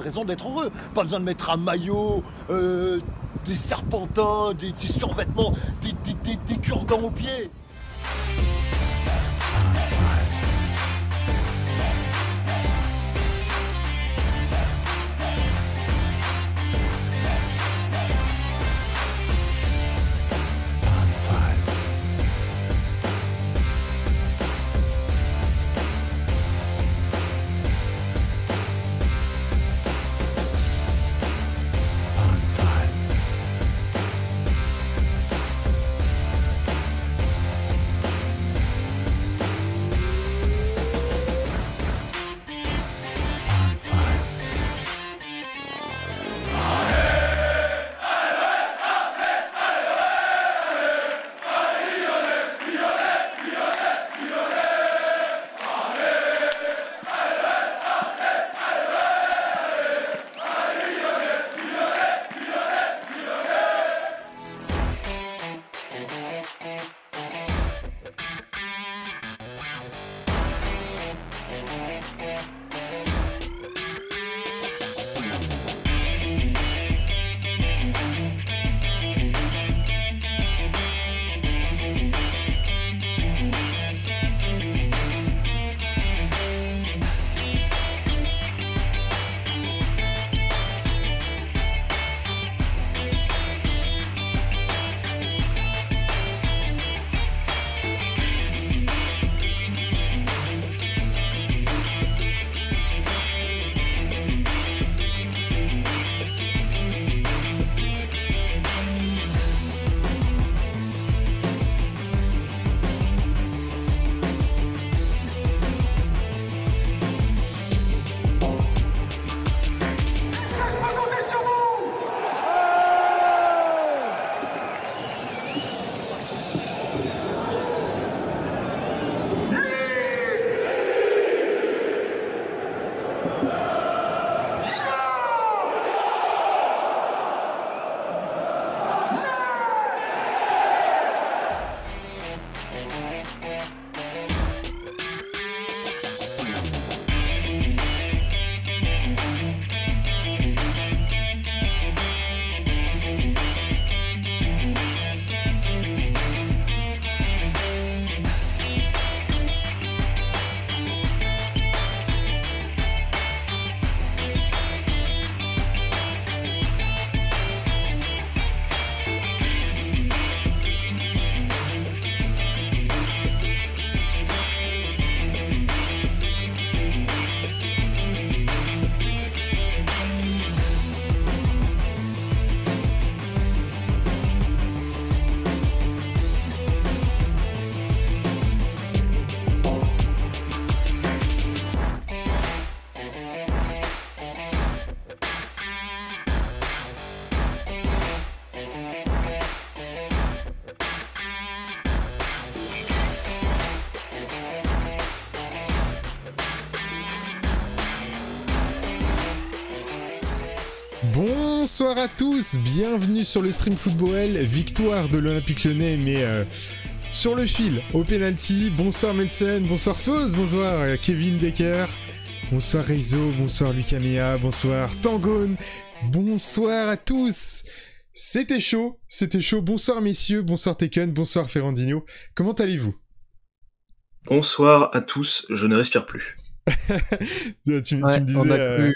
raison d'être heureux. Pas besoin de mettre un maillot, euh, des serpentins, des, survêtements, des, des cure-dents aux pieds. Bonsoir à tous, bienvenue sur le stream football, victoire de l'Olympique lyonnais, mais euh, sur le fil, au penalty. Bonsoir Melsen, bonsoir Sauce, bonsoir euh, Kevin Baker, bonsoir Rezo, bonsoir Lucas bonsoir Tangone, bonsoir à tous. C'était chaud, c'était chaud. Bonsoir messieurs, bonsoir Tekken, bonsoir Ferrandino. Comment allez-vous Bonsoir à tous, je ne respire plus. Euh,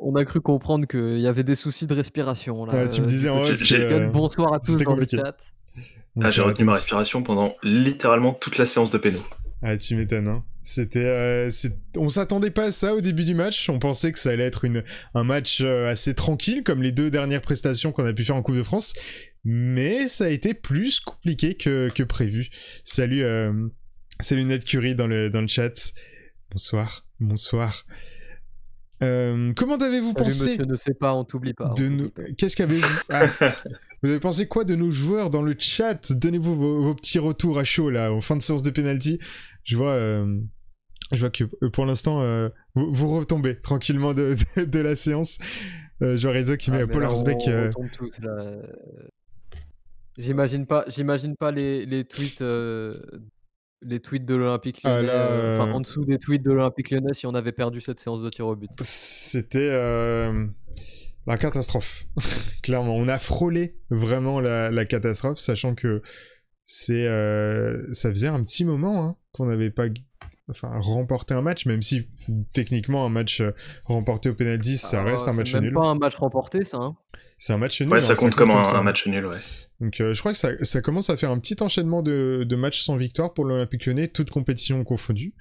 on a, cru, comprendre qu'il y avait des soucis de respiration. Là. tu me disais en euh, Bonsoir à tous. Ah, j'ai retenu ma respiration pendant littéralement toute la séance de péno. Ah, tu m'étonnes, hein. C'était, euh, on s'attendait pas à ça au début du match. On pensait que ça allait être un match assez tranquille, comme les deux dernières prestations qu'on a pu faire en Coupe de France. Mais ça a été plus compliqué que, prévu. Salut, euh, salut Ned Curie dans le, dans le chat. Bonsoir. Bonsoir. Euh, comment avez-vous pensé je ne sais pas, on t'oublie pas. Qu'est-ce qu'avez-vous ah. Vous avez pensé quoi de nos joueurs dans le chat Donnez-vous vos, petits retours à chaud là, en fin de séance de penalty. Je vois, euh, je vois que euh, pour l'instant, vous, retombez tranquillement de, la séance. je vois qui met ah, Paul J'imagine pas, j'imagine pas les, tweets les tweets de l'Olympique ah, Lyonnais, euh, enfin euh, en dessous des tweets de l'Olympique Lyonnais si on avait perdu cette séance de tir au but. C'était euh, la catastrophe. Clairement, on a frôlé vraiment la, catastrophe, sachant que c'est ça faisait un petit moment hein, qu'on n'avait pas enfin, remporter un match, même si techniquement un match euh, remporté au penalty, ça ah, reste un match nul. C'est pas un match remporté, ça. Hein. C'est un match nul. Ouais, ça, hein, compte, comme, un, match nul, ouais. Donc euh, je crois que ça, commence à faire un petit enchaînement de, matchs sans victoire pour l'Olympique Lyonnais, toutes compétitions confondues.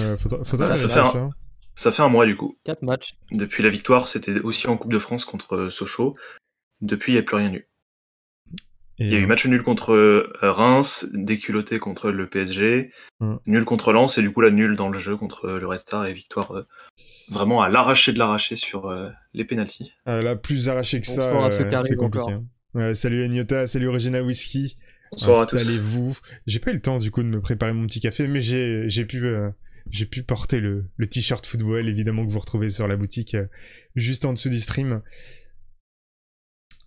Euh, ça, fait un, ça. fait un mois du coup. 4 matchs. Depuis la victoire, c'était aussi en Coupe de France contre Sochaux. Depuis, il n'y a plus rien eu il y a eu euh, match nul contre euh, Reims, déculotté contre le PSG, mm. nul contre Lens et du coup la nulle dans le jeu contre euh, le Red Star et victoire vraiment à l'arraché de l'arraché sur les pénalties. Ah, la plus arrachée que ça, c'est compliqué. Hein. salut Agnota, salut Regina Whisky. Bonsoir Installez-vous. J'ai pas eu le temps du coup de me préparer mon petit café, mais j'ai pu pu porter le, t-shirt football, évidemment, que vous retrouvez sur la boutique juste en dessous du stream.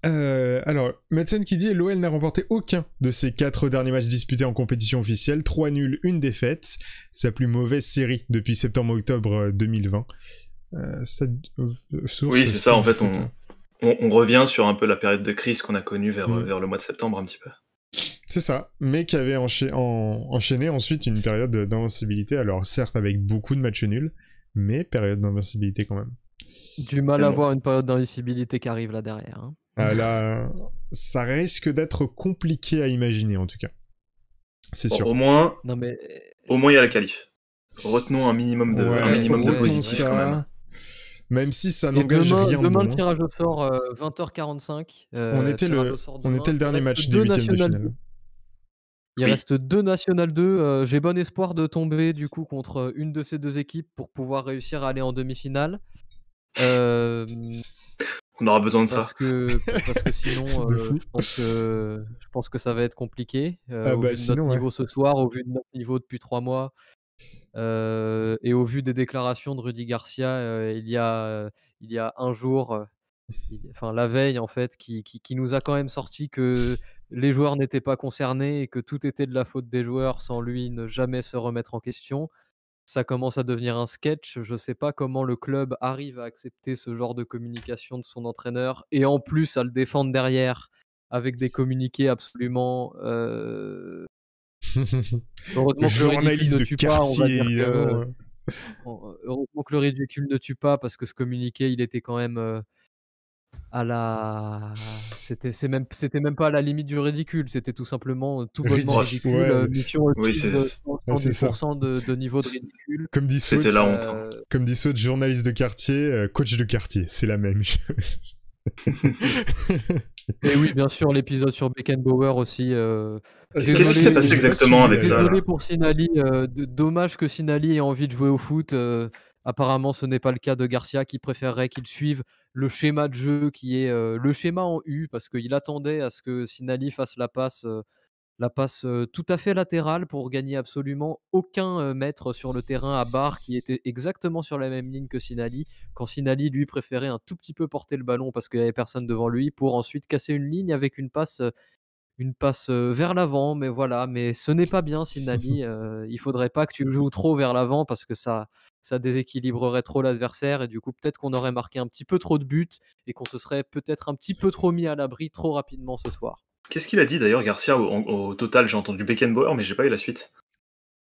Euh, alors, Madsen qui dit l'OL n'a remporté aucun de ses quatre derniers matchs disputés en compétition officielle, trois nuls, une défaite, sa plus mauvaise série depuis septembre-octobre 2020. Euh, euh, oui, c'est ça, en fait, on, revient sur un peu la période de crise qu'on a connue vers, mm. le mois de septembre un petit peu. C'est ça, mais qui avait enchaîné ensuite une période d'invincibilité, alors certes avec beaucoup de matchs nuls, mais période d'invincibilité quand même. Du mal à voir une période d'invincibilité qui arrive là derrière. Hein. Euh, là, ça risque d'être compliqué à imaginer en tout cas. C'est sûr. Au moins, non, mais... au moins il y a la qualif. Retenons un minimum de, un minimum de positif ça... même. si ça n'engage rien. Demain, le tirage au sort, 20h45. Euh, euh, on, était le, on était le dernier match des huitièmes de finale. Il reste deux National 2. J'ai bon espoir de tomber du coup contre une de ces deux équipes pour pouvoir réussir à aller en demi-finale. On aura besoin de parce ça. Que, parce que sinon, euh, je, pense que, ça va être compliqué. Euh, ah au bah, niveau ce soir, au vu de notre niveau depuis trois mois, euh, et au vu des déclarations de Rudy Garcia il, y a, il y a un jour, enfin la veille en fait, qui, nous a quand même sorti que les joueurs n'étaient pas concernés et que tout était de la faute des joueurs sans lui ne jamais se remettre en question ça commence à devenir un sketch. Je ne sais pas comment le club arrive à accepter ce genre de communication de son entraîneur et en plus à le défendre derrière avec des communiqués absolument. Heureusement que le Heureusement que le ridicule ne tue pas parce que ce communiqué, il était quand même à la c'était c'est même c'était même pas à la limite du ridicule c'était tout simplement euh, tout bonnement ridicule, euh, oui, c'est euh, de, de, niveau de ridicule comme dit hein. comme dit journaliste de quartier coach de quartier c'est la même chose et oui bien sûr l'épisode sur Beckenbauer aussi ah, Qu'est-ce qui s'est passé exactement avec ça pour dommage que Sinali ait envie de jouer au foot. Apparemment, ce n'est pas le cas de Garcia qui préférerait qu'il suive le schéma de jeu qui est euh, le schéma en U parce qu'il attendait à ce que Sinali fasse la passe, euh, la passe euh, tout à fait latérale pour gagner absolument aucun mètre sur le terrain à Barre qui était exactement sur la même ligne que Sinali. Quand Sinali lui préférait un tout petit peu porter le ballon parce qu'il n'y avait personne devant lui pour ensuite casser une ligne avec une passe une passe vers l'avant, mais voilà, mais ce n'est pas bien, Sinali. Il il faudrait pas que tu joues trop vers l'avant parce que ça, ça déséquilibrerait trop l'adversaire et du coup peut-être qu'on aurait marqué un petit peu trop de buts et qu'on se serait peut-être un petit peu trop mis à l'abri trop rapidement ce soir. Qu'est-ce qu'il a dit d'ailleurs Garcia au, total J'ai entendu Beckenbauer, mais j'ai pas eu la suite.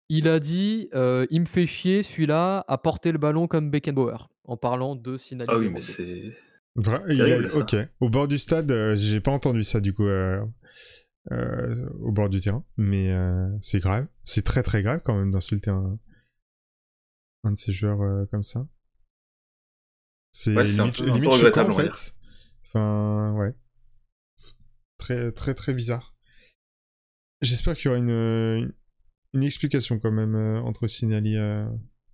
Il a dit il me fait chier celui-là à porter le ballon comme Beckenbauer en parlant de Sinali. Ah oui, mais c'est. ok. Au bord du stade, euh, j'ai pas entendu ça du coup. Euh, euh, au bord du terrain. Mais euh, c'est grave. C'est très très grave quand même d'insulter un, un, de ces joueurs euh, comme ça. C'est limite, en fait. Enfin, ouais. Très très très bizarre. J'espère qu'il y aura une, une, explication quand même entre Sinali.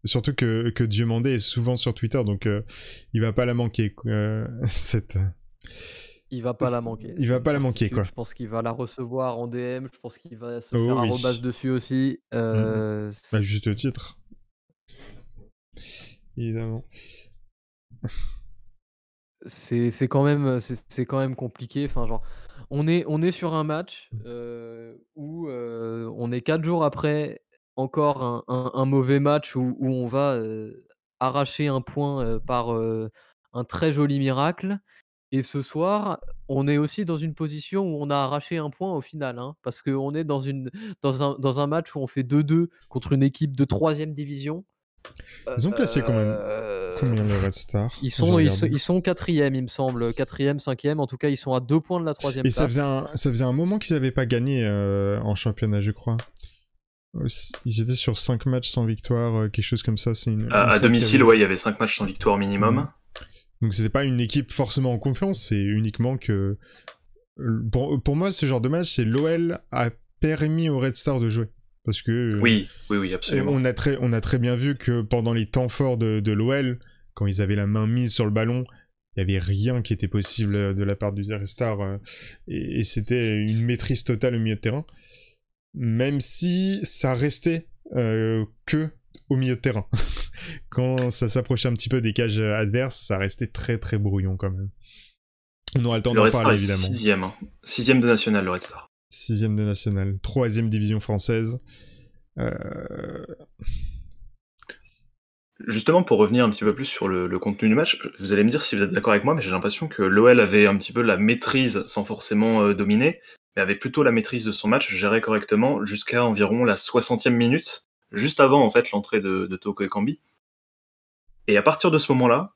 Surtout que, que Dieu Mandé est souvent sur Twitter, donc il va pas la manquer, cette il va pas la manquer. Il va pas la manquer, quoi. Je pense qu'il va la recevoir en DM. Je pense qu'il va se oh faire un rebasse dessus aussi. Mm. Euh, mmh. titre. Évidemment. C'est quand même c'est quand même compliqué. Enfin, genre, on est on est sur un match euh, où euh, on est quatre jours après encore un, un, un mauvais match où, où on va euh, arracher un point par un très joli miracle et ce soir, on est aussi dans une position où on a arraché un point au final, hein, parce qu'on est dans, une, dans, un, dans un match où on fait 2-2 contre une équipe de 3 division. Ils ont classé quand même. Euh, Combien de Red Star ils sont, ils, sont, quatrième, il me semble. Quatrième, cinquième. En tout cas, ils sont à deux points de la troisième. Et place. Ça, faisait ça faisait un moment qu'ils n'avaient pas gagné euh, en championnat, je crois. Euh, ils étaient sur 5 matchs sans victoire, quelque chose comme ça. à domicile, ouais, il y avait 5 matchs sans victoire minimum. Mmh. Donc c'était pas une équipe forcément en confiance, c'est uniquement que... Euh, pour, moi, ce genre de match, c'est l'OL a permis aux Red Star de jouer. Parce que... Euh, oui, oui, oui, absolument. On a, très, on a très bien vu que pendant les temps forts de, de l'OL, quand ils avaient la main mise sur le ballon, il n'y avait rien qui était possible euh, de la part du Red Star. et, c'était une maîtrise totale au milieu de terrain. Même si ça restait que au milieu de terrain. quand ça s'approchait un petit peu des cages euh, adverses, ça restait très très brouillon quand même. On aura le temps d'en parler évidemment. Hein. Sixième, de national, le Red Star. Sixième de national, troisième division française. Euh, Justement, pour revenir un petit peu plus sur le, contenu du match, vous allez me dire si vous êtes d'accord avec moi, mais j'ai l'impression que l'OL avait un petit peu la maîtrise sans forcément euh, dominer, mais avait plutôt la maîtrise de son match, géré correctement jusqu'à environ la 60e minute, juste avant en fait l'entrée de, Toko et Kambi. Et à partir de ce moment-là,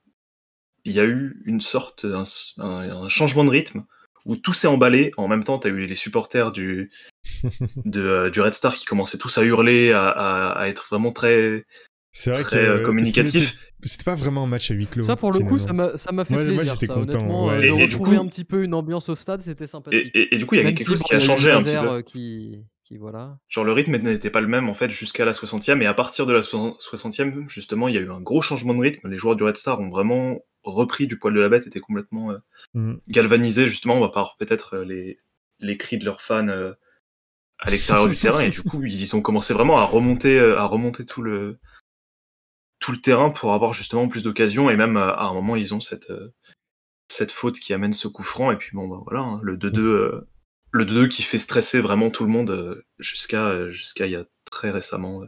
il y a eu une sorte, un, changement de rythme où tout s'est emballé. En même temps, tu as eu les supporters du, euh, du Red Star qui commençaient tous à hurler, à, être vraiment très, c'est vrai très euh, euh, communicatif. C'était pas vraiment un match à huis clos. Ça, pour le coup, ça m'a, fait plaisir. Moi, j'étais content. Et, retrouver un petit peu une ambiance au stade, c'était sympathique. Et, du coup, il y avait quelque chose qui a changé un petit peu. Qui... Genre le rythme n'était pas le même en fait jusqu'à la 60e et à partir de la 60e justement il y a eu un gros changement de rythme. Les joueurs du Red Star ont vraiment repris du poil de la bête, étaient complètement euh, mm. galvanisés justement par peut-être euh, les, les cris de leurs fans euh, à l'extérieur du terrain et du coup ils ont commencé vraiment à remonter à remonter tout le le terrain pour avoir justement plus d'occasions et même à un moment ils ont cette cette faute qui amène ce coup franc et puis bon bah voilà hein, le 2-2 le 2 qui fait stresser vraiment tout le monde euh, jusqu'à euh, jusqu'à il y a très récemment, euh,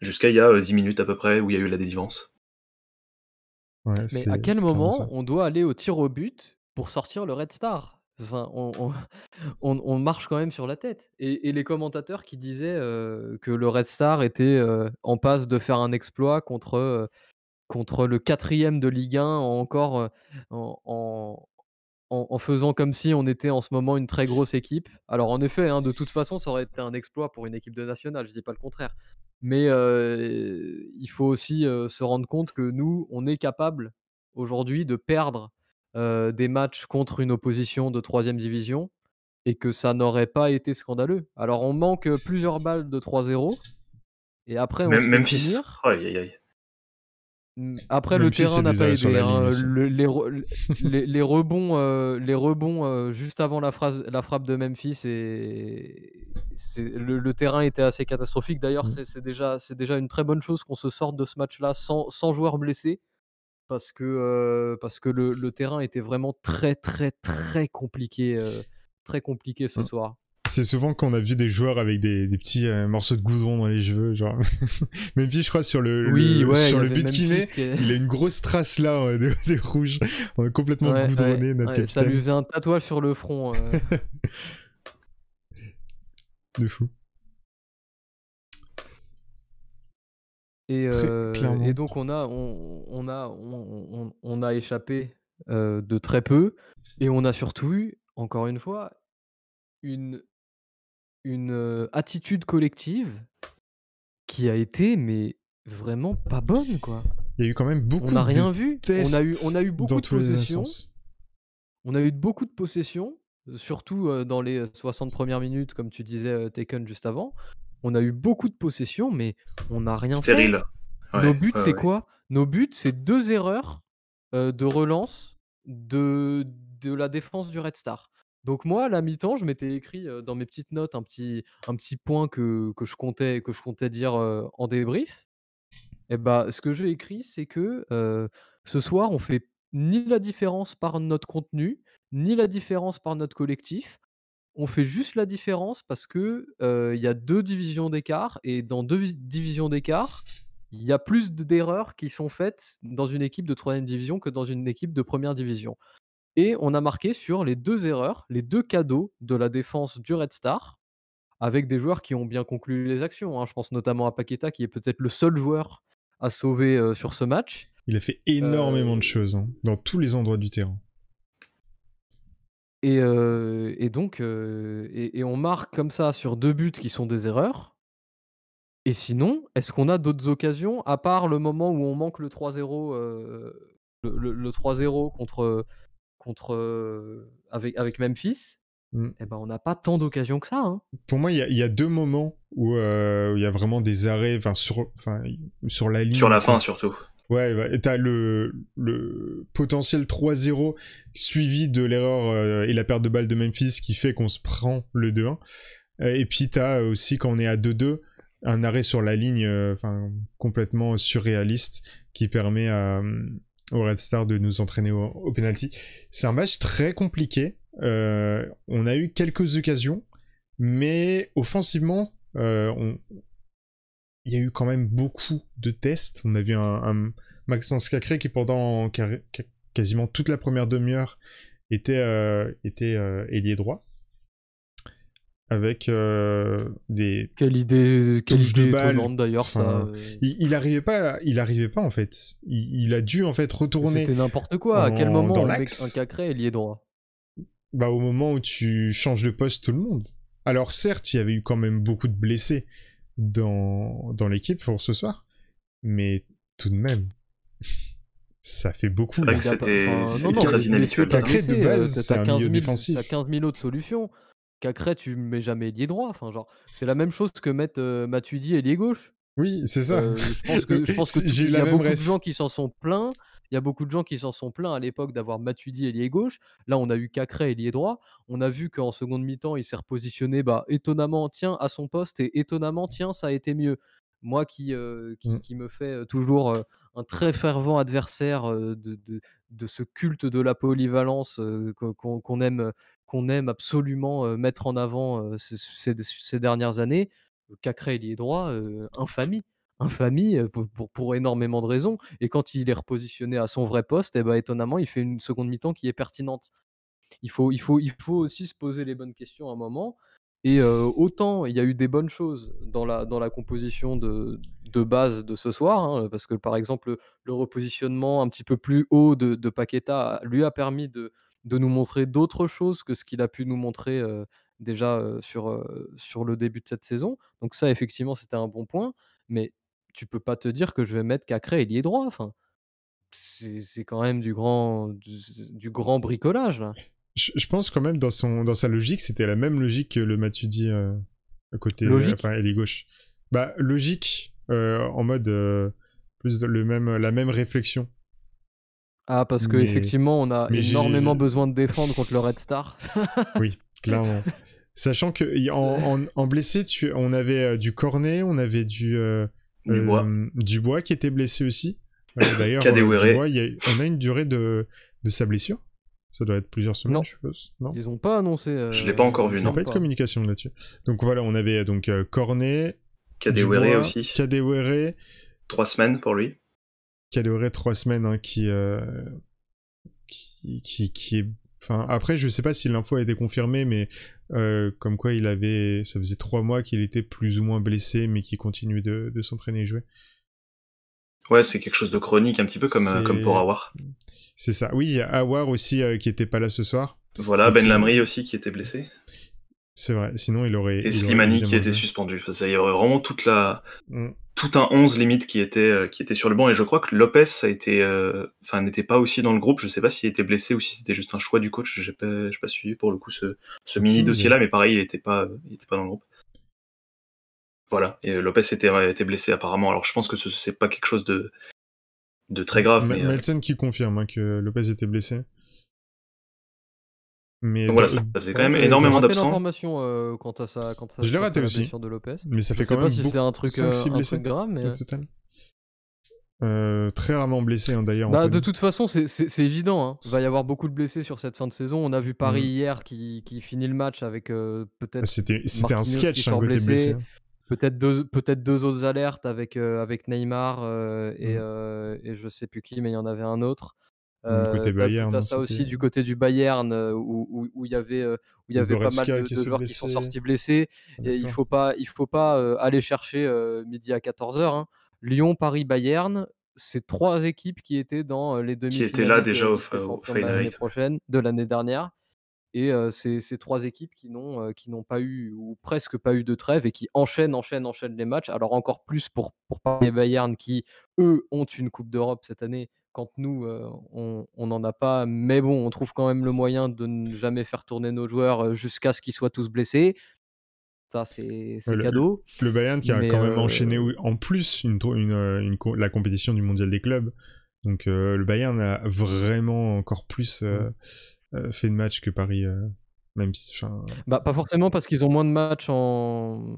jusqu'à il y a 10 minutes à peu près où il y a eu la délivrance. Mais à quel moment on doit aller au tir au but pour sortir le Red Star Enfin, on, marche quand même sur la tête. Et, les commentateurs qui disaient que le Red Star était en passe de faire un exploit contre, contre le quatrième de Ligue 1 encore en, en, faisant comme si on était en ce moment une très grosse équipe. Alors en effet, hein, de toute façon, ça aurait été un exploit pour une équipe de nationale, je dis pas le contraire. Mais il faut aussi se rendre compte que nous, on est capable aujourd'hui de perdre des matchs contre une opposition de troisième division et que ça n'aurait pas été scandaleux. Alors on manque plusieurs balles de 3-0 et après on même, se Mm. Après, le terrain n'a pas aidé. Hein. les, rebonds, euh, les rebonds euh, juste avant la, frappe de Memphis, le, terrain était assez catastrophique. D'ailleurs, mm. c'est déjà, une très bonne chose qu'on se sorte de ce match-là sans, joueurs joueur blessé, parce que, euh, le, terrain était vraiment très, très, très compliqué, très compliqué ce mm. soir. C'est souvent qu'on a vu des joueurs avec des, petits euh, morceaux de goudron dans les cheveux, genre. si je crois, sur le, sur le but qu'il met, il a une grosse trace là des de, rouge. On a complètement goudronné notre capitaine. Ça lui faisait un tatouage sur le front. Euh. de fou. Et, euh, et donc on a, on, a, on, a échappé de très peu, et on a surtout eu, encore une fois, une une attitude collective qui a été, mais vraiment pas bonne, quoi. Il y a eu quand même beaucoup on a rien vu. On a eu, on a eu beaucoup de possessions. On a eu beaucoup de possessions, surtout dans les 60 premières minutes, comme tu disais, Taken juste avant. On a eu beaucoup de possessions, mais on n'a rien fait. Nos buts, c'est quoi Nos buts, c'est deux erreurs de relance de, de la défense du Red Star. Donc moi, à la mi-temps, je m'étais écrit dans mes petites notes un petit, point que, je comptais, que je comptais dire en débrief. Et eh bah, ce que j'ai écrit, c'est que ce soir, on fait ni la différence par notre contenu, ni la différence par notre collectif. On fait juste la différence parce qu'il y a deux divisions d'écart et dans deux divisions d'écart, il y a plus d'erreurs qui sont faites dans une équipe de troisième division que dans une équipe de première division. Et on a marqué sur les deux erreurs, les deux cadeaux de la défense du Red Star, avec des joueurs qui ont bien conclu les actions. Hein. Je pense notamment à Paqueta, qui est peut-être le seul joueur à sauver euh, sur ce match. Il a fait énormément euh, de choses hein, dans tous les endroits du terrain. Et, euh, donc, et, on marque comme ça sur deux buts qui sont des erreurs. Et sinon, est-ce qu'on a d'autres occasions, à part le moment où on manque le le, le 3-0 contre, contre, avec, avec Memphis, mmh. eh ben, on n'a pas tant d'occasions que ça. Hein. Pour moi, il y, a deux moments où il y a vraiment des arrêts sur, sur la ligne. Sur la fin, surtout. Ouais, bah, t'as le, le potentiel 3-0 suivi de l'erreur et la perte de balle de Memphis qui fait qu'on se prend le 2-1. Et puis t'as aussi quand on est à 2-2, un arrêt sur la ligne enfin complètement surréaliste qui permet à, mmh, au Red Star de nous entraîner au, penalty. C'est un match très compliqué. Euh, on a eu quelques occasions, mais offensivement, euh, on... il y a eu quand même beaucoup de tests. On a vu un, Maxence Cacré qui pendant quasiment toute la première demi-heure était, euh, était ailier droit avec euh, des quelle idée touches de d'ailleurs ça euh. il, n'arrivait arrivait pas il arrivait pas en fait il, a dû en fait retourner c'était n'importe quoi à quel moment dans avec un cacré est lié droit bah au moment où tu changes de poste tout le monde alors certes il y avait eu quand même beaucoup de blessés dans dans l'équipe pour ce soir mais tout de même ça fait beaucoup c'était très inhabituel cacré de base euh, c'est un milieu défensif t'as 15 000 autres solutions Cacré, tu mets jamais lié droit. Enfin, genre, c'est la même chose que mettre euh, et gauche. Oui, c'est ça. je pense que, y a beaucoup de gens qui s'en sont plaints. Il y a beaucoup de gens qui s'en sont plaints à l'époque d'avoir Matuidi lié gauche. Là, on a eu Cacré lié droit. On a vu qu'en seconde mi-temps, il s'est repositionné bah, étonnamment, tiens, à son poste et étonnamment, tiens, ça a été mieux. Moi qui, mmh. qui, me fais toujours un très fervent adversaire de, de, ce culte de la polyvalence qu'on aime qu'on aime absolument mettre en avant ces, dernières années. Cacré, il y est droit, infamie. Infamie pour, pour, énormément de raisons. Et quand il est repositionné à son vrai poste, et eh ben, étonnamment, il fait une seconde mi-temps qui est pertinente. Il faut, il, faut, il faut aussi se poser les bonnes questions à un moment. Et autant il y a eu des bonnes choses dans la, dans la composition de, de base de ce soir, hein, parce que par exemple le, repositionnement un petit peu plus haut de, de Paqueta lui a permis de, de nous montrer d'autres choses que ce qu'il a pu nous montrer déjà sur, sur le début de cette saison. Donc ça, effectivement, c'était un bon point, mais tu peux pas te dire que je vais mettre Cacré lié droit. Enfin, c'est quand même du grand, du, grand bricolage. Je, pense quand même dans, son, dans sa logique, c'était la même logique que le à côté logique. enfin, gauche. Bah, logique en mode plus le même, la même réflexion ah, parce que effectivement, on a énormément besoin de défendre contre le Red Star. oui, clairement. Sachant que en, blessé, on avait euh, du Cornet, on avait du euh, du Dubois. Euh, qui était blessé aussi. D'ailleurs, on a une durée de, sa blessure. Ça doit être plusieurs semaines, je suppose. Ils n'ont pas annoncé. Je l'ai pas encore vu. Il n'y a pas de communication là-dessus. Donc voilà, on avait donc Cornet, Kadewere aussi. Kadewere. Trois semaines pour lui qu'elle aurait trois semaines, hein, euh, qui, qui, qui, est. Enfin, après, je sais pas si l'info a été confirmée, mais euh, comme quoi il avait. Ça faisait trois mois qu'il était plus ou moins blessé, mais qu'il continuait de, de s'entraîner et jouer. Ouais, c'est quelque chose de chronique, un petit peu comme, euh, comme pour Awar. C'est ça. Oui, il y a Awar aussi qui n'était pas là ce soir. Voilà, Ben Lamry aussi qui était blessé. C'est vrai, sinon il aurait. Et Slimani qui était suspendu. ça y aurait vraiment toute la, mm tout un 11 limite qui était, euh, qui était sur le banc. Et je crois que Lopez a euh, n'était pas aussi dans le groupe. Je ne sais pas s'il était blessé ou si c'était juste un choix du coach. Je n'ai pas, suivi pour le coup ce, mini dossier-là, mais pareil, il n'était pas, pas dans le groupe. Voilà. Et Lopez était, blessé apparemment. Alors je pense que ce n'est pas quelque chose de, de très grave. mais, euh, Melsen qui confirme hein, que Lopez était blessé. Mais voilà, ça, faisait quand même énormément d'absence euh, quant à ça, je l'ai raté aussi. Mais ça fait quand même si c'est un truc, 5 6 euh, euh, très rarement blessé hein, d'ailleurs. Bah, de toute façon, c'est évident. Il hein. va y avoir beaucoup de blessés sur cette fin de saison. On a vu Paris mm. hier qui, qui, finit le match avec peut-être. Ah, c'était un sketch hein, côté blessé. Peut-être deux, peut deux autres alertes avec, avec Neymar et, mm. et, je sais plus qui, mais il y en avait un autre. Du euh, côté Bayern, ça aussi du côté du Bayern euh, où, il y avait euh, pas mal de, joueurs qui sont sortis blessés. Et il faut pas faut pas aller chercher midi à 14 h hein. Lyon, Paris, Bayern, c'est trois équipes qui étaient dans les demi. Qui étaient là déjà au, bah, l'année prochaine de l'année dernière. Et c'est ces trois équipes qui n'ont pas eu ou presque pas eu de trêve et qui enchaînent, enchaînent, enchaînent les matchs. Alors encore plus pour, pour Paris et Bayern qui, eux, ont une Coupe d'Europe cette année quand nous, euh, on n'en a pas. Mais bon, on trouve quand même le moyen de ne jamais faire tourner nos joueurs euh, jusqu'à ce qu'ils soient tous blessés. Ça, c'est cadeau. Le, Bayern qui a quand même euh, enchaîné en plus la compétition du mondial des clubs. Donc le Bayern a vraiment encore plus mmh. fait de matchs que Paris. Même si, bah, pas forcément parce qu'ils ont moins de matchs en,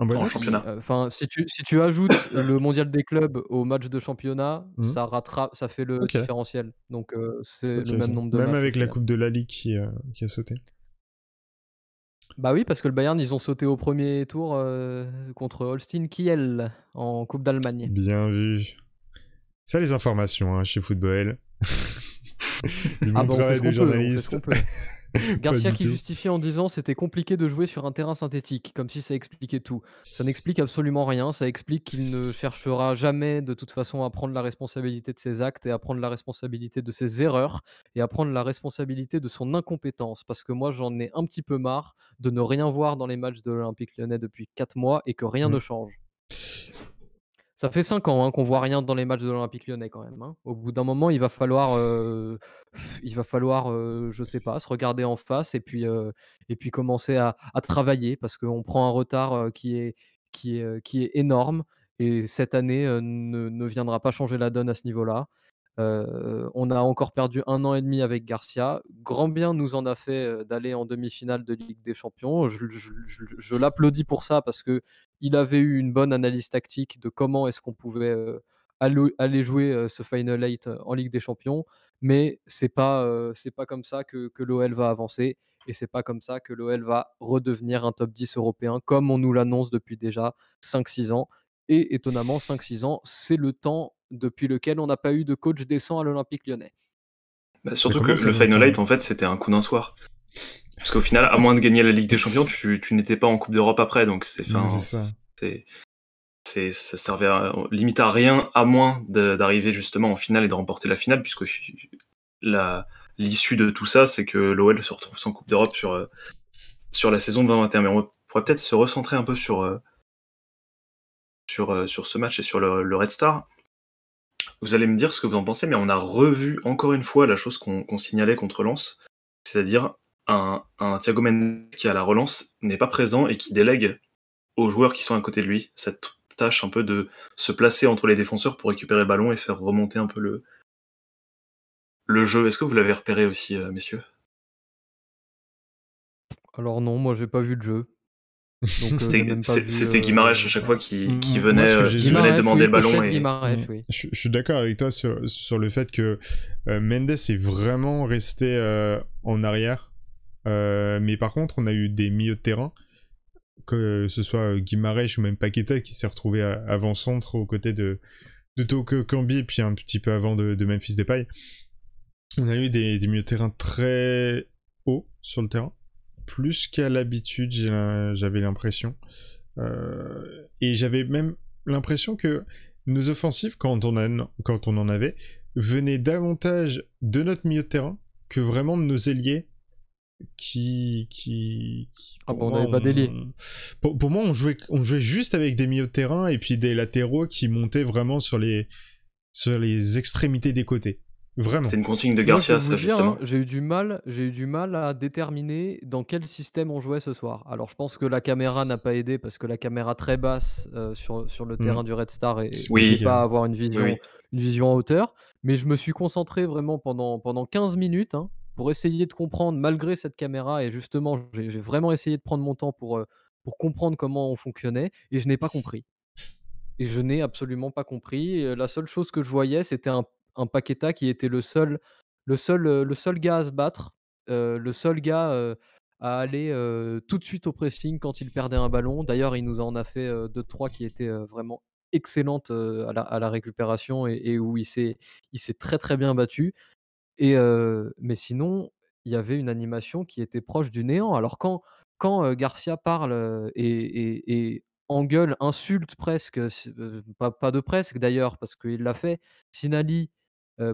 ah championnat. Euh, enfin, si, tu, si tu ajoutes le mondial des clubs au match de championnat, mmh. ça rattrape, ça fait le différentiel. Donc euh, c'est le même nombre de Même avec la hein. Coupe de la Ligue qui, euh, qui, a sauté. Bah oui, parce que le Bayern, ils ont sauté au premier tour contre Holstein Kiel en Coupe d'Allemagne. Bien vu. Ça, les informations hein, chez Football. Ah bon bah, journalistes. Garcia qui justifiait en disant c'était compliqué de jouer sur un terrain synthétique, comme si ça expliquait tout. Ça n'explique absolument rien, ça explique qu'il ne cherchera jamais de toute façon à prendre la responsabilité de ses actes et à prendre la responsabilité de ses erreurs et à prendre la responsabilité de son incompétence. Parce que moi j'en ai un petit peu marre de ne rien voir dans les matchs de l'Olympique lyonnais depuis 4 mois et que rien mmh. ne change. Ça fait cinq ans hein, qu'on voit rien dans les matchs de l'Olympique lyonnais quand même. Hein. Au bout d'un moment, il va falloir, il va falloir je sais pas, se regarder en face et puis, et puis commencer à, travailler parce qu'on prend un retard qui, est, qui, est, qui est énorme et cette année ne, viendra pas changer la donne à ce niveau-là on a encore perdu un an et demi avec Garcia. Grand bien nous en a fait d'aller en demi-finale de Ligue des Champions. Je, l'applaudis pour ça parce qu'il avait eu une bonne analyse tactique de comment est-ce qu'on pouvait aller jouer ce Final 8 en Ligue des Champions. Mais c'est pas pas comme ça que, que l'OL va avancer et c'est pas comme ça que l'OL va redevenir un top 10 européen comme on nous l'annonce depuis déjà 5-6 ans. Et étonnamment, 5-6 ans, c'est le temps depuis lequel on n'a pas eu de coach décent à l'Olympique lyonnais. Bah, surtout que le Final 8, en fait, c'était un coup d'un soir. Parce qu'au final, à moins de gagner la Ligue des Champions, tu, n'étais pas en Coupe d'Europe après, donc c'est fin. ça servait limite à rien, à moins d'arriver justement en finale et de remporter la finale, puisque l'issue de tout ça, c'est que l'OL se retrouve sans Coupe d'Europe sur, euh, sur la saison de 2021. Mais on pourrait peut-être se recentrer un peu sur, euh, euh, sur, ce match et sur le, Red Star. Vous allez me dire ce que vous en pensez, mais on a revu encore une fois la chose qu'on signalait contre Lens, c'est-à-dire un, Thiago Mendes qui à la relance n'est pas présent et qui délègue aux joueurs qui sont à côté de lui cette tâche un peu de se placer entre les défenseurs pour récupérer le ballon et faire remonter un peu le, le jeu. Est-ce que vous l'avez repéré aussi, euh, messieurs Alors non, moi j'ai pas vu de jeu. Euh, c'était euh, Guimarèche à chaque fois qui, mm, mm. venait, euh, demander le ballon. Mm. Je, suis d'accord avec toi sur, le fait que Mendes est vraiment resté en arrière. mais par contre, on a eu des milieux de terrain que ce soit Guimarães ou même Paqueta qui s'est retrouvé avant-centre aux côtés de, de Toko Kambi et puis un petit peu avant de, Memphis Depay. On a eu des, des milieux de terrain très hauts sur le terrain plus qu'à l'habitude, j'avais l'impression. Euh, et j'avais même l'impression que nos offensives, quand on, quand on en avait, venaient davantage de notre milieu de terrain que vraiment de nos ailiers qui. qui, ah bon, bah, on n'avait pas d'ailier. Pour, moi, on jouait, on jouait juste avec des milieux de terrain et puis des latéraux qui montaient vraiment sur les, sur les extrémités des côtés. Vraiment. C'est une consigne de Garcia, ça, justement. j'ai eu du mal, j'ai eu du mal à déterminer dans quel système on jouait ce soir. Alors, je pense que la caméra n'a pas aidé parce que la caméra très basse euh, sur, sur le mm. terrain du Red Star et, oui. pas avoir une vision, une vision en hauteur. Mais je me suis concentré vraiment pendant, pendant 15 minutes hein, pour essayer de comprendre, malgré cette caméra. Et justement, j'ai, vraiment essayé de prendre mon temps pour, euh, pour comprendre comment on fonctionnait et je n'ai pas compris. Et je n'ai absolument pas compris. La seule chose que je voyais, c'était un un Paqueta qui était le seul, le seul, le seul gars à se battre, le seul gars à aller tout de suite au pressing quand il perdait un ballon. D'ailleurs, il nous en a fait deux trois qui étaient vraiment excellentes à la, récupération et, où il s'est très très bien battu. Et, mais sinon, il y avait une animation qui était proche du néant. Alors quand, quand Garcia parle et, et, engueule, insulte presque, pas, pas de presque d'ailleurs, parce qu'il l'a fait, Sinali